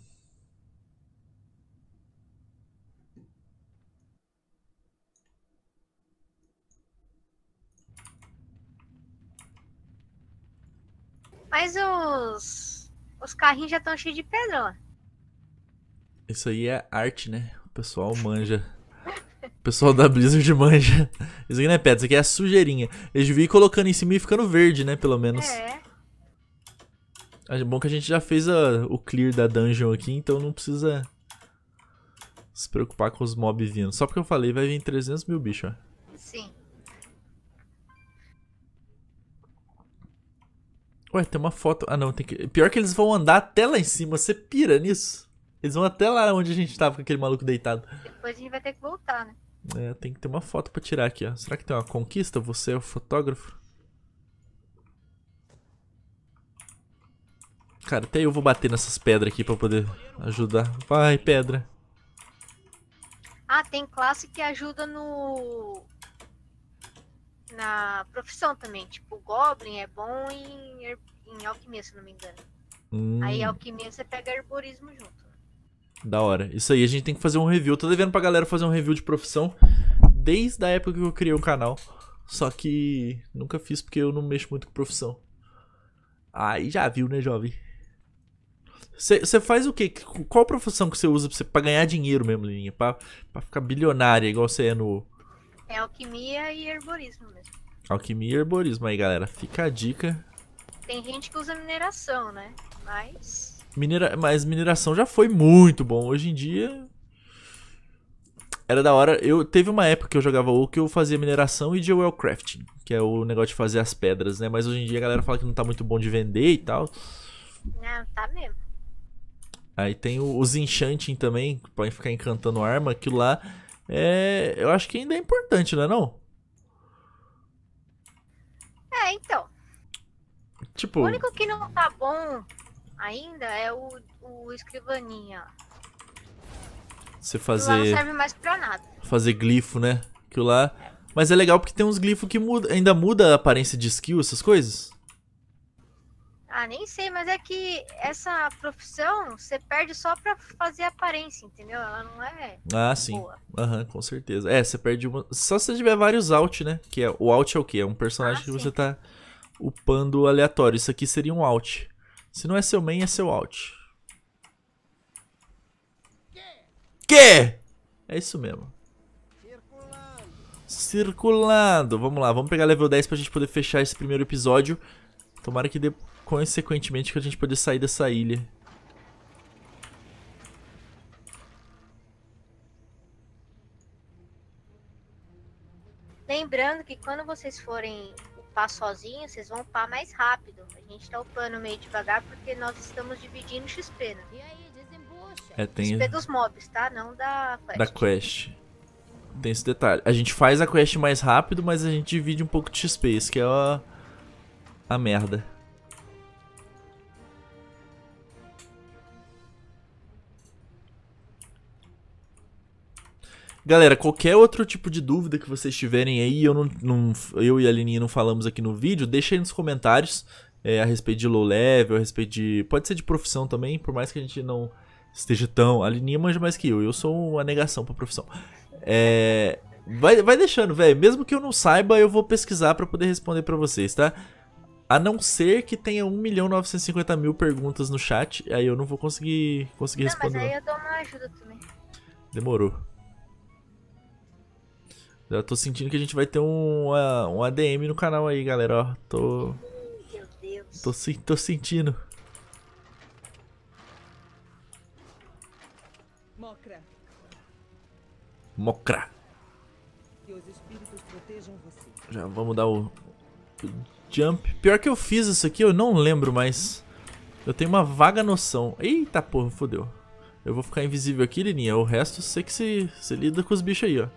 Mas os, os carrinhos já estão cheios de pedra, ó. Isso aí é arte, né? O pessoal manja. O pessoal da Blizzard manja. Isso aqui não é pedra, isso aqui é sujeirinha. Eles deviam ir colocando em cima e ficando verde, né? Pelo menos. É. É bom que a gente já fez a, o clear da dungeon aqui, então não precisa se preocupar com os mobs vindo. Só porque eu falei, vai vir 300 mil bichos, ó. Sim. Ué, tem uma foto... Ah, não, tem que... Pior que eles vão andar até lá em cima, você pira nisso? Eles vão até lá onde a gente tava com aquele maluco deitado. Depois a gente vai ter que voltar, né? É, tem que ter uma foto pra tirar aqui, ó. Será que tem uma conquista? Você é o fotógrafo? Cara, até eu vou bater nessas pedras aqui pra poder ajudar. Vai, pedra. Ah, tem classe que ajuda no... Na profissão também. Tipo, o Goblin é bom em, em alquimia, se não me engano. Hum. Aí alquimia você pega herborismo junto. Da hora. Isso aí, a gente tem que fazer um review. Eu tô devendo pra galera fazer um review de profissão desde a época que eu criei o canal. Só que nunca fiz porque eu não mexo muito com profissão. Aí já viu, né, jovem? Você faz o quê? Qual profissão que você usa pra, cê, pra ganhar dinheiro mesmo, Lininha? Pra, pra ficar bilionária, igual você é no. É alquimia e herborismo mesmo. Alquimia e herborismo aí, galera. Fica a dica. Tem gente que usa mineração, né? Mas. Minera... Mas mineração já foi muito bom. Hoje em dia. Era da hora. Eu teve uma época que eu jogava o que eu fazia mineração e de well crafting, que é o negócio de fazer as pedras, né? Mas hoje em dia a galera fala que não tá muito bom de vender e tal. Não, tá mesmo. Aí tem os enchanting também, que podem ficar encantando arma, aquilo lá. É, eu acho que ainda é importante, não é não? É, então. Tipo... O único que não tá bom ainda é o, o escrivaninha. Você fazer. não serve mais pra nada. Fazer glifo, né? Aquilo lá. Mas é legal porque tem uns glifos que muda, ainda muda a aparência de skill, essas coisas. Ah, nem sei, mas é que essa profissão você perde só pra fazer aparência, entendeu? Ela não é. Ah, sim. Aham, uhum, com certeza. É, você perde uma. Só se você tiver vários alt, né? Que é... O alt é o quê? É um personagem ah, que sim. você tá upando aleatório. Isso aqui seria um alt. Se não é seu main, é seu out. Que? É isso mesmo. Circulando. Circulando. Vamos lá, vamos pegar level 10 pra gente poder fechar esse primeiro episódio. Tomara que dê consequentemente que a gente poder sair dessa ilha. Lembrando que quando vocês forem upar sozinho, vocês vão upar mais rápido. A gente tá upando meio devagar porque nós estamos dividindo XP, né? É, tem... XP dos mobs, tá? Não da quest. Da quest. Tem esse detalhe. A gente faz a quest mais rápido, mas a gente divide um pouco de XP. Isso que é a, a merda. Galera, qualquer outro tipo de dúvida que vocês tiverem aí, eu, não, não eu e a Lininha não falamos aqui no vídeo, deixa aí nos comentários é, a respeito de low level, a respeito de... Pode ser de profissão também, por mais que a gente não esteja tão... A Lininha manja mais que eu, eu sou uma negação pra profissão. É, vai, vai deixando, velho. Mesmo que eu não saiba, eu vou pesquisar para poder responder para vocês, tá? A não ser que tenha 1 milhão 950 mil perguntas no chat, aí eu não vou conseguir, conseguir não, responder. Mas aí eu dou uma ajuda também. Demorou. Já tô sentindo que a gente vai ter um, um ADM no canal aí, galera, ó. Tô... Meu Deus. Tô, tô sentindo. Mocra. você. Já vamos dar o jump. Pior que eu fiz isso aqui, eu não lembro mais. Eu tenho uma vaga noção. Eita porra, fodeu. Eu vou ficar invisível aqui, Lininha. O resto, sei que se, se lida com os bichos aí, ó.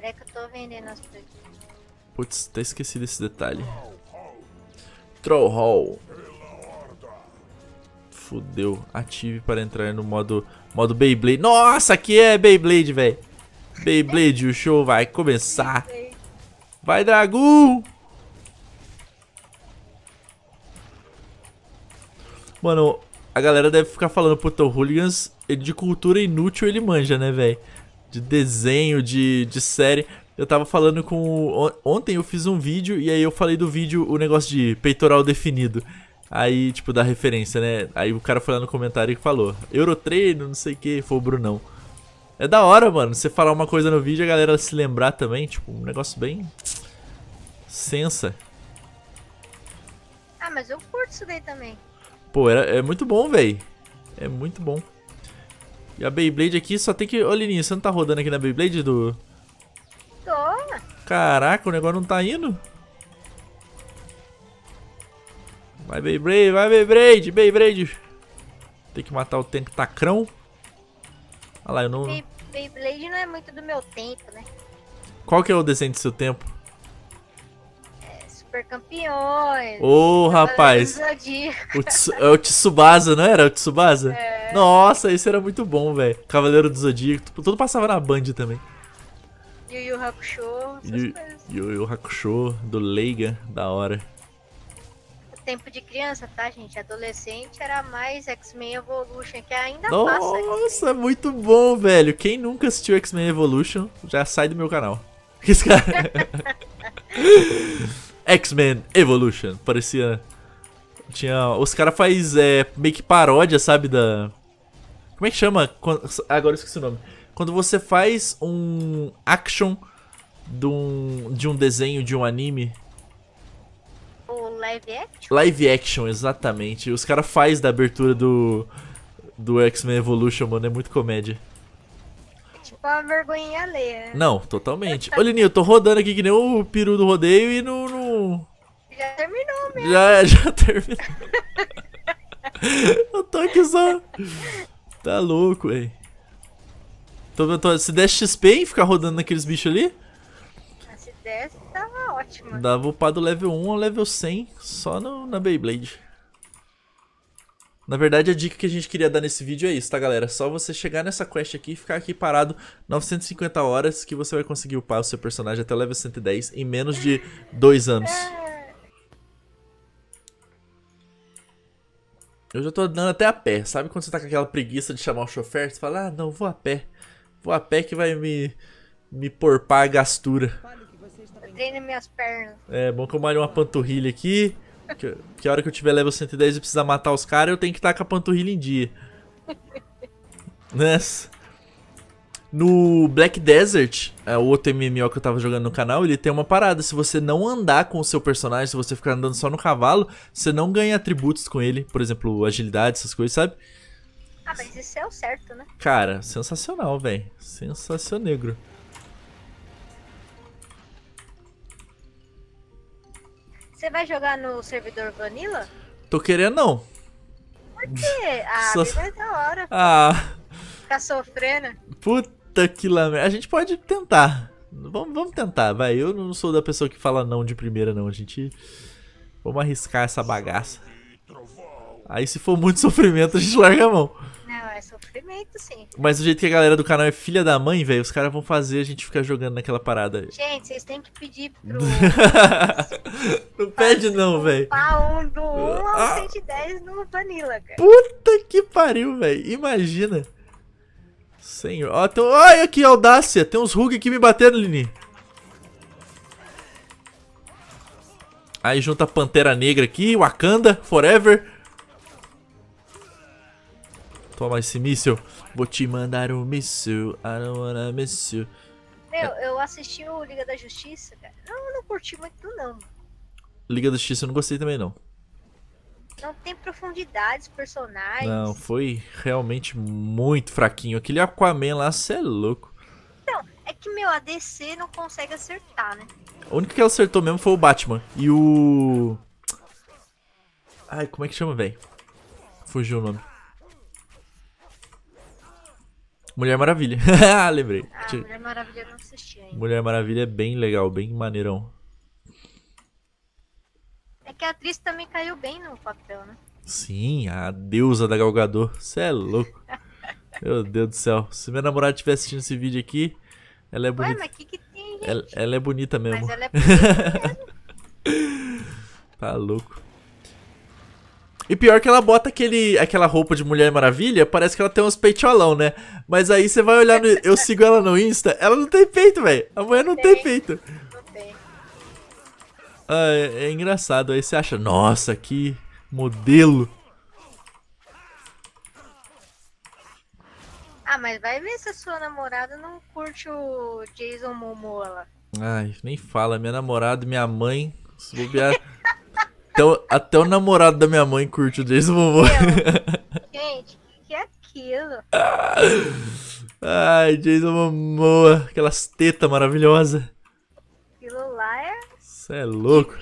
Peraí que eu tô vendendo as coisas. Putz, até esqueci desse detalhe. Troll Hall. Fudeu. Ative para entrar no modo, modo Beyblade. Nossa, aqui é Beyblade, velho. Beyblade, o show vai começar. Vai, dragu! Mano, a galera deve ficar falando, puta, o Hooligans, de cultura inútil ele manja, né, velho? de desenho, de, de série. Eu tava falando com. Ontem eu fiz um vídeo e aí eu falei do vídeo o negócio de peitoral definido. Aí, tipo, da referência, né? Aí o cara foi lá no comentário e falou: Eurotreino, não sei o que, foi o Brunão. É da hora, mano, você falar uma coisa no vídeo e a galera se lembrar também. Tipo, um negócio bem. sensa. Ah, mas eu curto isso daí também. Pô, era, é muito bom, velho. É muito bom. E a Beyblade aqui só tem que... Ô, Lininha, você não tá rodando aqui na Beyblade do... Tô. Caraca, o negócio não tá indo. Vai, Beyblade, vai, Beyblade, Beyblade. Tem que matar o tanque tacrão. Olha lá, eu não... Bey Beyblade não é muito do meu tempo, né? Qual que é o desenho do seu tempo? É, super Campeões. Ô, oh, rapaz. O, é o Tsubasa, não era? O Tsubasa? É. Nossa, esse era muito bom, velho. Cavaleiro do Zodíaco, tipo, tudo passava na Band também. Yu Yu Hakusho, Yu, Yu Yu Hakusho, do Leiga, da hora. Tempo de criança, tá, gente? Adolescente era mais X-Men Evolution, que ainda Nossa, passa. Nossa, é muito bom, velho. Quem nunca assistiu X-Men Evolution, já sai do meu canal. Esse cara... X-Men Evolution. Parecia. Tinha. Os caras fazem é, meio que paródia, sabe? Da. Como é que chama? agora eu esqueci o nome. Quando você faz um action de um, de um desenho, de um anime. O live action? Live action, exatamente. Os caras fazem da abertura do, do X-Men Evolution, mano. É muito comédia. Tipo, é tipo uma vergonha ler. Não, totalmente. Ô, Lininho, eu tô rodando aqui que nem o peru do rodeio e não... Já terminou mesmo. Já, já terminou. eu tô aqui só... Tá louco, velho. Tô, tô, se desse XP e ficar rodando naqueles bichos ali? Ah, se desse, tava tá ótimo. Dava upar do level 1 ao level 100, só no, na Beyblade. Na verdade, a dica que a gente queria dar nesse vídeo é isso, tá, galera? Só você chegar nessa quest aqui e ficar aqui parado 950 horas que você vai conseguir upar o seu personagem até o level 110 em menos de 2 anos. É. Eu já tô andando até a pé. Sabe quando você tá com aquela preguiça de chamar o chofer? Você fala, ah, não, vou a pé. Vou a pé que vai me, me porpar a gastura. Eu treino minhas pernas. É, bom que eu malho uma panturrilha aqui. Que, que a hora que eu tiver level 110 e precisar matar os caras, eu tenho que estar tá com a panturrilha em dia. Nessa. No Black Desert, é, o outro MMO que eu tava jogando no canal, ele tem uma parada. Se você não andar com o seu personagem, se você ficar andando só no cavalo, você não ganha atributos com ele. Por exemplo, agilidade, essas coisas, sabe? Ah, mas isso é o certo, né? Cara, sensacional, velho. Sensacional negro. Você vai jogar no servidor Vanilla? Tô querendo não. Por quê? Ah, Só... É da hora. Ah. Ficar sofrendo. Puta. Puta que lá, A gente pode tentar. Vamos, vamos tentar, vai. Eu não sou da pessoa que fala não de primeira, não. A gente. Vamos arriscar essa bagaça. Aí se for muito sofrimento, a gente larga a mão. Não, é sofrimento sim. Mas o jeito que a galera do canal é filha da mãe, velho, os caras vão fazer a gente ficar jogando naquela parada. Gente, vocês têm que pedir pro. não pede não, velho. Um do 1 ah. ao 110 no Vanilla, cara. Puta que pariu, velho. Imagina. Senhor. Ó, ah, tem... Ai, audácia. Tem uns Rug aqui me batendo, Lini. Aí junta a Pantera Negra aqui, Wakanda, Forever. Toma esse míssil. Vou te mandar um míssil. I don't wanna miss you. Meu, eu assisti o Liga da Justiça, cara. Não, eu não curti muito, não. Liga da Justiça eu não gostei também, não. Não tem profundidade os personagens. Não, foi realmente muito fraquinho. Aquele Aquaman lá, você é louco. então é que, meu, ADC não consegue acertar, né? O único que ela acertou mesmo foi o Batman. E o... Ai, como é que chama, velho? Fugiu o nome. Mulher Maravilha. ah, lembrei. Ah, Mulher Maravilha eu não assisti ainda. Mulher Maravilha é bem legal, bem maneirão. É que a atriz também caiu bem no papel, né? Sim, a deusa da Galgador. Você é louco. Meu Deus do céu. Se minha namorada estiver assistindo esse vídeo aqui, ela é bonita. Ué, mas que que tem, gente? Ela, ela é bonita mesmo. Mas ela é bonita mesmo. tá louco. E pior que ela bota aquele, aquela roupa de Mulher Maravilha, parece que ela tem uns peitolão, né? Mas aí você vai olhar no, Eu sigo ela no Insta, ela não tem peito, velho. A mulher não tem, tem peito. Ah, é, é engraçado. Aí você acha, nossa, que modelo. Ah, mas vai ver se a sua namorada não curte o Jason Momoa lá. Ai, nem fala. Minha namorada, minha mãe, se bobear... até, o, até o namorado da minha mãe curte o Jason Momoa. Gente, o que é aquilo? Ai, Jason Momoa, aquelas tetas maravilhosas. Você é louco.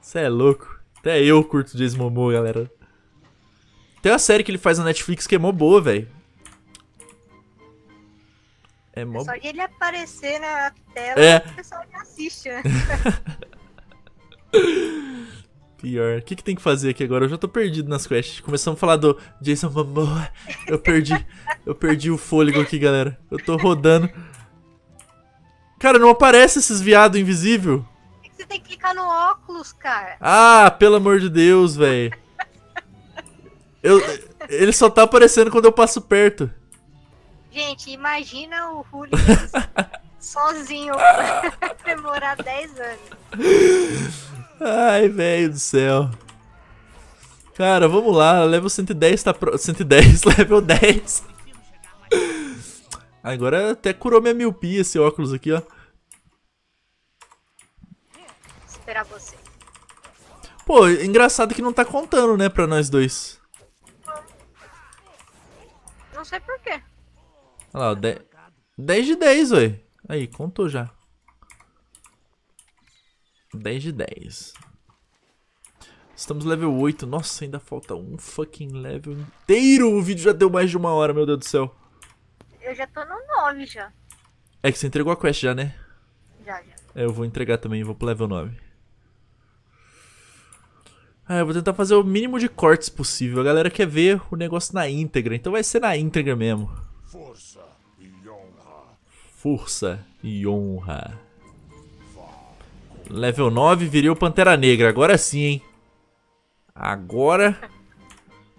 Você é louco. Até eu curto Jason Momoa, galera. Tem uma série que ele faz na Netflix que é mó boa, velho. É mó... É só ele aparecer na tela, é. o pessoal já assiste, né? Pior. O que, que tem que fazer aqui agora? Eu já tô perdido nas quests. Começamos a falar do Jason Momoa. Eu perdi, eu perdi o fôlego aqui, galera. Eu tô rodando. Cara, não aparece esses viado invisível você tem que clicar no óculos, cara. Ah, pelo amor de Deus, velho. Eu, ele só tá aparecendo quando eu passo perto. Gente, imagina o Julio sozinho demorar 10 anos. Ai, velho do céu. Cara, vamos lá. Level 110 tá pro... 110, level 10. Agora até curou minha miopia esse óculos aqui, ó. superar você. Pô, engraçado que não tá contando, né, pra nós dois. Não sei porquê. Olha lá, 10, 10 de 10, ué. Aí, contou já. 10 de 10. Estamos level 8. Nossa, ainda falta um fucking level inteiro. O vídeo já deu mais de uma hora, meu Deus do céu. Eu já tô no 9 já. É que você entregou a quest já, né? Já, já. É, eu vou entregar também, vou pro level 9. Ah, eu vou tentar fazer o mínimo de cortes possível. A galera quer ver o negócio na íntegra, então vai ser na íntegra mesmo. Força e honra. Força e honra. Level 9, virei o Pantera Negra. Agora sim, hein? Agora...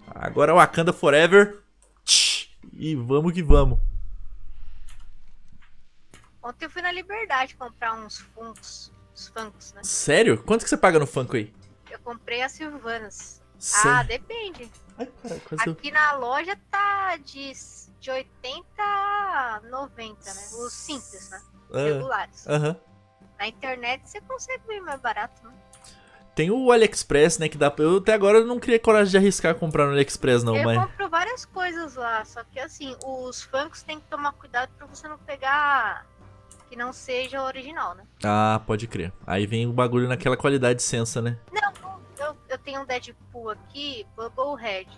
Agora é Wakanda Forever. E vamos que vamos. Ontem eu fui na Liberdade comprar uns funkos. Uns né? Sério? Quanto que você paga no funko aí? eu comprei a Silvanas. Ah, depende. Ai, cara, Aqui eu... na loja tá de, de 80 a 90, né? Os simples, né? Ah, Regulares. Aham. Uh -huh. Na internet você consegue bem mais barato, né? Tem o AliExpress, né, que dá Eu até agora não queria coragem de arriscar comprar no AliExpress, não, eu mas... Eu compro várias coisas lá, só que, assim, os funkos tem que tomar cuidado pra você não pegar que não seja original, né? Ah, pode crer. Aí vem o bagulho naquela qualidade sensa, né? Não, eu tenho um Deadpool aqui, Bubble Head,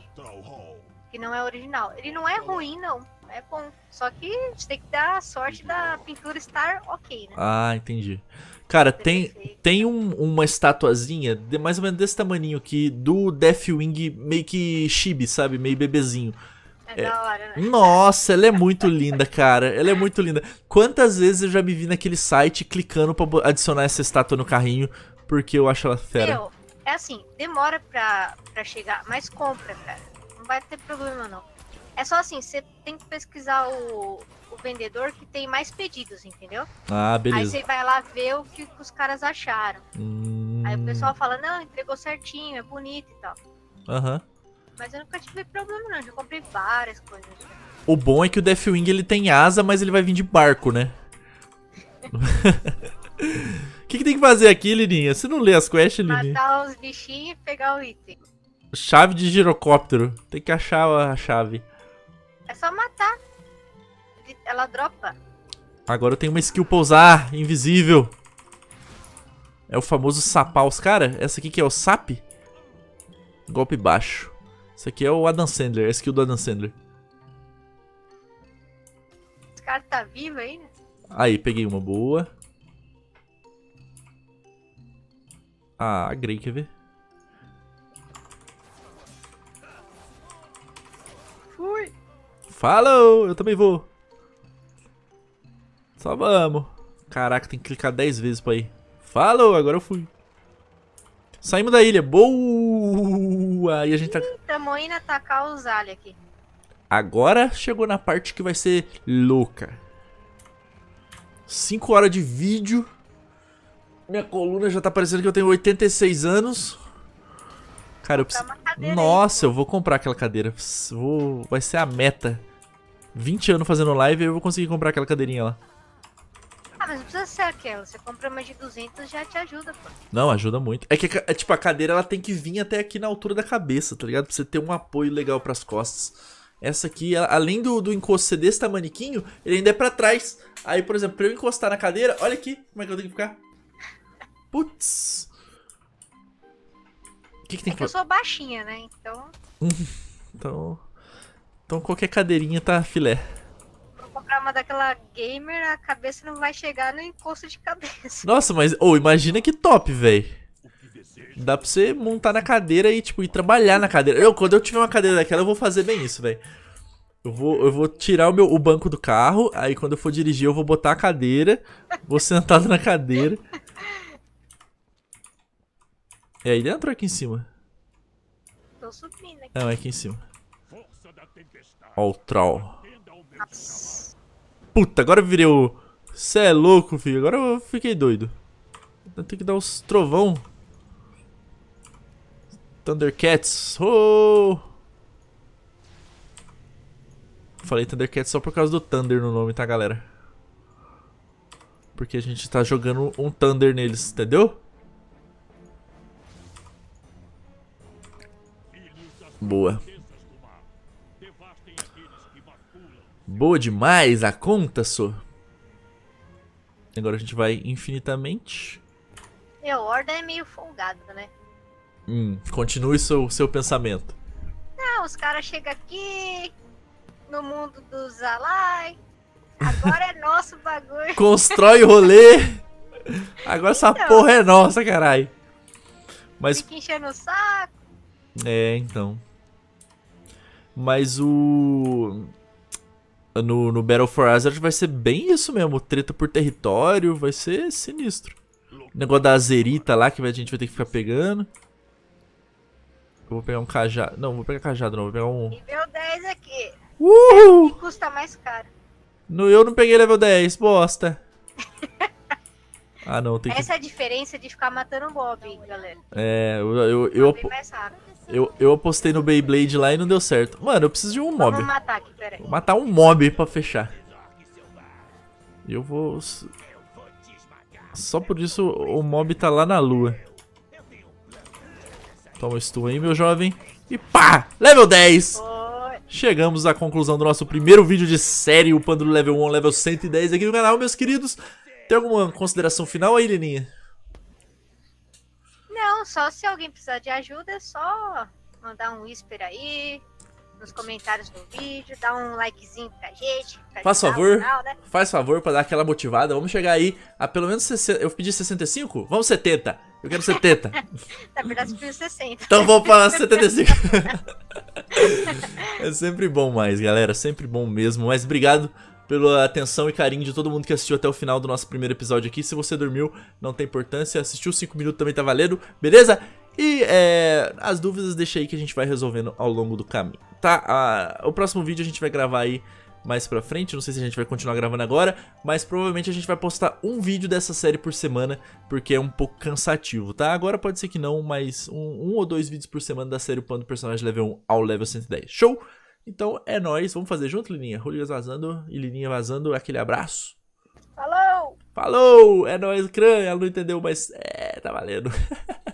Que não é original. Ele não é ruim, não. É bom. Só que a gente tem que dar sorte da pintura estar ok, né? Ah, entendi. Cara, tem, tem um, uma estatuazinha de, mais ou menos desse tamaninho aqui do Deathwing meio que chibi, sabe? Meio bebezinho. É, é, da hora, né? Nossa, ela é muito linda, cara. Ela é muito linda. Quantas vezes eu já me vi naquele site clicando para adicionar essa estátua no carrinho porque eu acho ela fera. Meu, é assim, demora pra, pra chegar, mas compra, cara. Não vai ter problema, não. É só assim, você tem que pesquisar o, o vendedor que tem mais pedidos, entendeu? Ah, beleza. Aí você vai lá ver o que os caras acharam. Hum... Aí o pessoal hum. fala, não, entregou certinho, é bonito e tal. Aham. Uhum. Mas eu nunca tive problema, não. Já comprei várias coisas. O bom é que o Deathwing ele tem asa, mas ele vai vir de barco, né? O que, que, tem que fazer aqui, Lininha? Você não lê as quests, Lininha? Matar os bichinhos e pegar o item. Chave de girocóptero. Tem que achar a chave. É só matar. Ela dropa. Agora eu tenho uma skill pra usar, invisível. É o famoso sapaus. Cara, essa aqui que é o sap? Golpe baixo. Isso aqui é o Adam Sandler, a skill do Adam Sandler. Esse cara tá vivo ainda? Aí, peguei uma boa. Ah, Grey, quer ver? Fui! Falou! Eu também vou! Só vamos! Caraca, tem que clicar 10 vezes pra ir. Falou, agora eu fui. Saímos da ilha. Boa! Aí a gente tá... Estamos indo atacar os aliens aqui. Agora chegou na parte que vai ser louca. 5 horas de vídeo minha coluna já tá parecendo que eu tenho 86 anos. Cara, eu preciso... Nossa, eu vou comprar aquela cadeira. Vou... Vai ser a meta. 20 anos fazendo live e eu vou conseguir comprar aquela cadeirinha lá. Ah, mas não precisa ser aquela. Você compra mais de 200 já te ajuda, pô. Não, ajuda muito. É que, é, tipo, a cadeira ela tem que vir até aqui na altura da cabeça, tá ligado? Pra você ter um apoio legal pras costas. Essa aqui, ela, além do, do encosto ser desse tamaniquinho, ele ainda é pra trás. Aí, por exemplo, pra eu encostar na cadeira, olha aqui como é que eu tenho que ficar. Putz. O que, que tem é que, que eu sou baixinha, né? Então. então. Então qualquer cadeirinha tá filé. Vou comprar uma daquela gamer, a cabeça não vai chegar no encosto de cabeça. Nossa, mas. Ou oh, imagina que top, velho. Dá pra você montar na cadeira e, tipo, ir trabalhar na cadeira. Eu, quando eu tiver uma cadeira daquela, eu vou fazer bem isso, velho. Eu vou, eu vou tirar o, meu, o banco do carro, aí quando eu for dirigir, eu vou botar a cadeira, vou sentado na cadeira. É, ele entrou aqui em cima. Tô subindo aqui. Não, é, é aqui em cima. Ó o troll. Nossa. Puta, agora eu virei o... Cê é louco, filho. Agora eu fiquei doido. Então tem que dar os trovão. Thundercats. Oh! Falei Thundercats só por causa do Thunder no nome, tá, galera? Porque a gente tá jogando um Thunder neles, entendeu? Boa. Boa demais a conta, só. Agora a gente vai infinitamente. Meu, é, ordem é meio folgada, né? Hum, continue seu, seu pensamento. Não, os caras chegam aqui no mundo dos Alai. Agora é nosso bagulho. Constrói o rolê. Agora então, essa porra é nossa, caralho. Mas. Fica enchendo o saco. É, então. Mas o. No, no Battle for Azeroth vai ser bem isso mesmo, treta por território, vai ser sinistro. O negócio da azerita lá que a gente vai ter que ficar pegando. Eu vou pegar um cajado. Não, vou pegar cajado não, vou pegar um. Nível 10 aqui. Uhul! Que custa mais caro. No, eu não peguei level 10, bosta. ah não, tem Essa que... é a diferença de ficar matando o Bob, galera. É, eu. eu, eu, eu... Eu, eu apostei no Beyblade lá e não deu certo. Mano, eu preciso de um mob. Vamos matar aqui, peraí. Vou matar um mob pra fechar. E eu vou... Só por isso o mob tá lá na lua. Toma stun aí, meu jovem. E pá! Level 10! Chegamos à conclusão do nosso primeiro vídeo de série, upando level 1, level 110 aqui no canal, meus queridos. Tem alguma consideração final aí, Leninha? Não, só se alguém precisar de ajuda, é só mandar um whisper aí, nos comentários do vídeo, dar um likezinho pra gente. Pra faz favor, canal, né? faz favor pra dar aquela motivada. Vamos chegar aí a pelo menos 60. Eu pedi 65? Vamos 70. Eu quero 70. Na verdade, eu pediu 60. Então vamos pra 75. é sempre bom mais, galera. Sempre bom mesmo. Mas obrigado pela atenção e carinho de todo mundo que assistiu até o final do nosso primeiro episódio aqui. Se você dormiu, não tem importância. Assistiu 5 minutos também tá valendo, beleza? E é, as dúvidas deixa aí que a gente vai resolvendo ao longo do caminho, tá? o próximo vídeo a gente vai gravar aí mais pra frente, não sei se a gente vai continuar gravando agora, mas provavelmente a gente vai postar um vídeo dessa série por semana, porque é um pouco cansativo, tá? Agora pode ser que não, mas um, um ou dois vídeos por semana da série upando o personagem level 1 ao level 110. Show? Então é nós, vamos fazer junto, Lininha? Rodrigues vazando e Lininha vazando, aquele abraço. Falou! Falou! É nóis, Cran, ela não entendeu, mas é, tá valendo.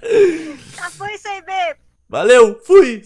Já foi isso aí, B. Valeu, fui!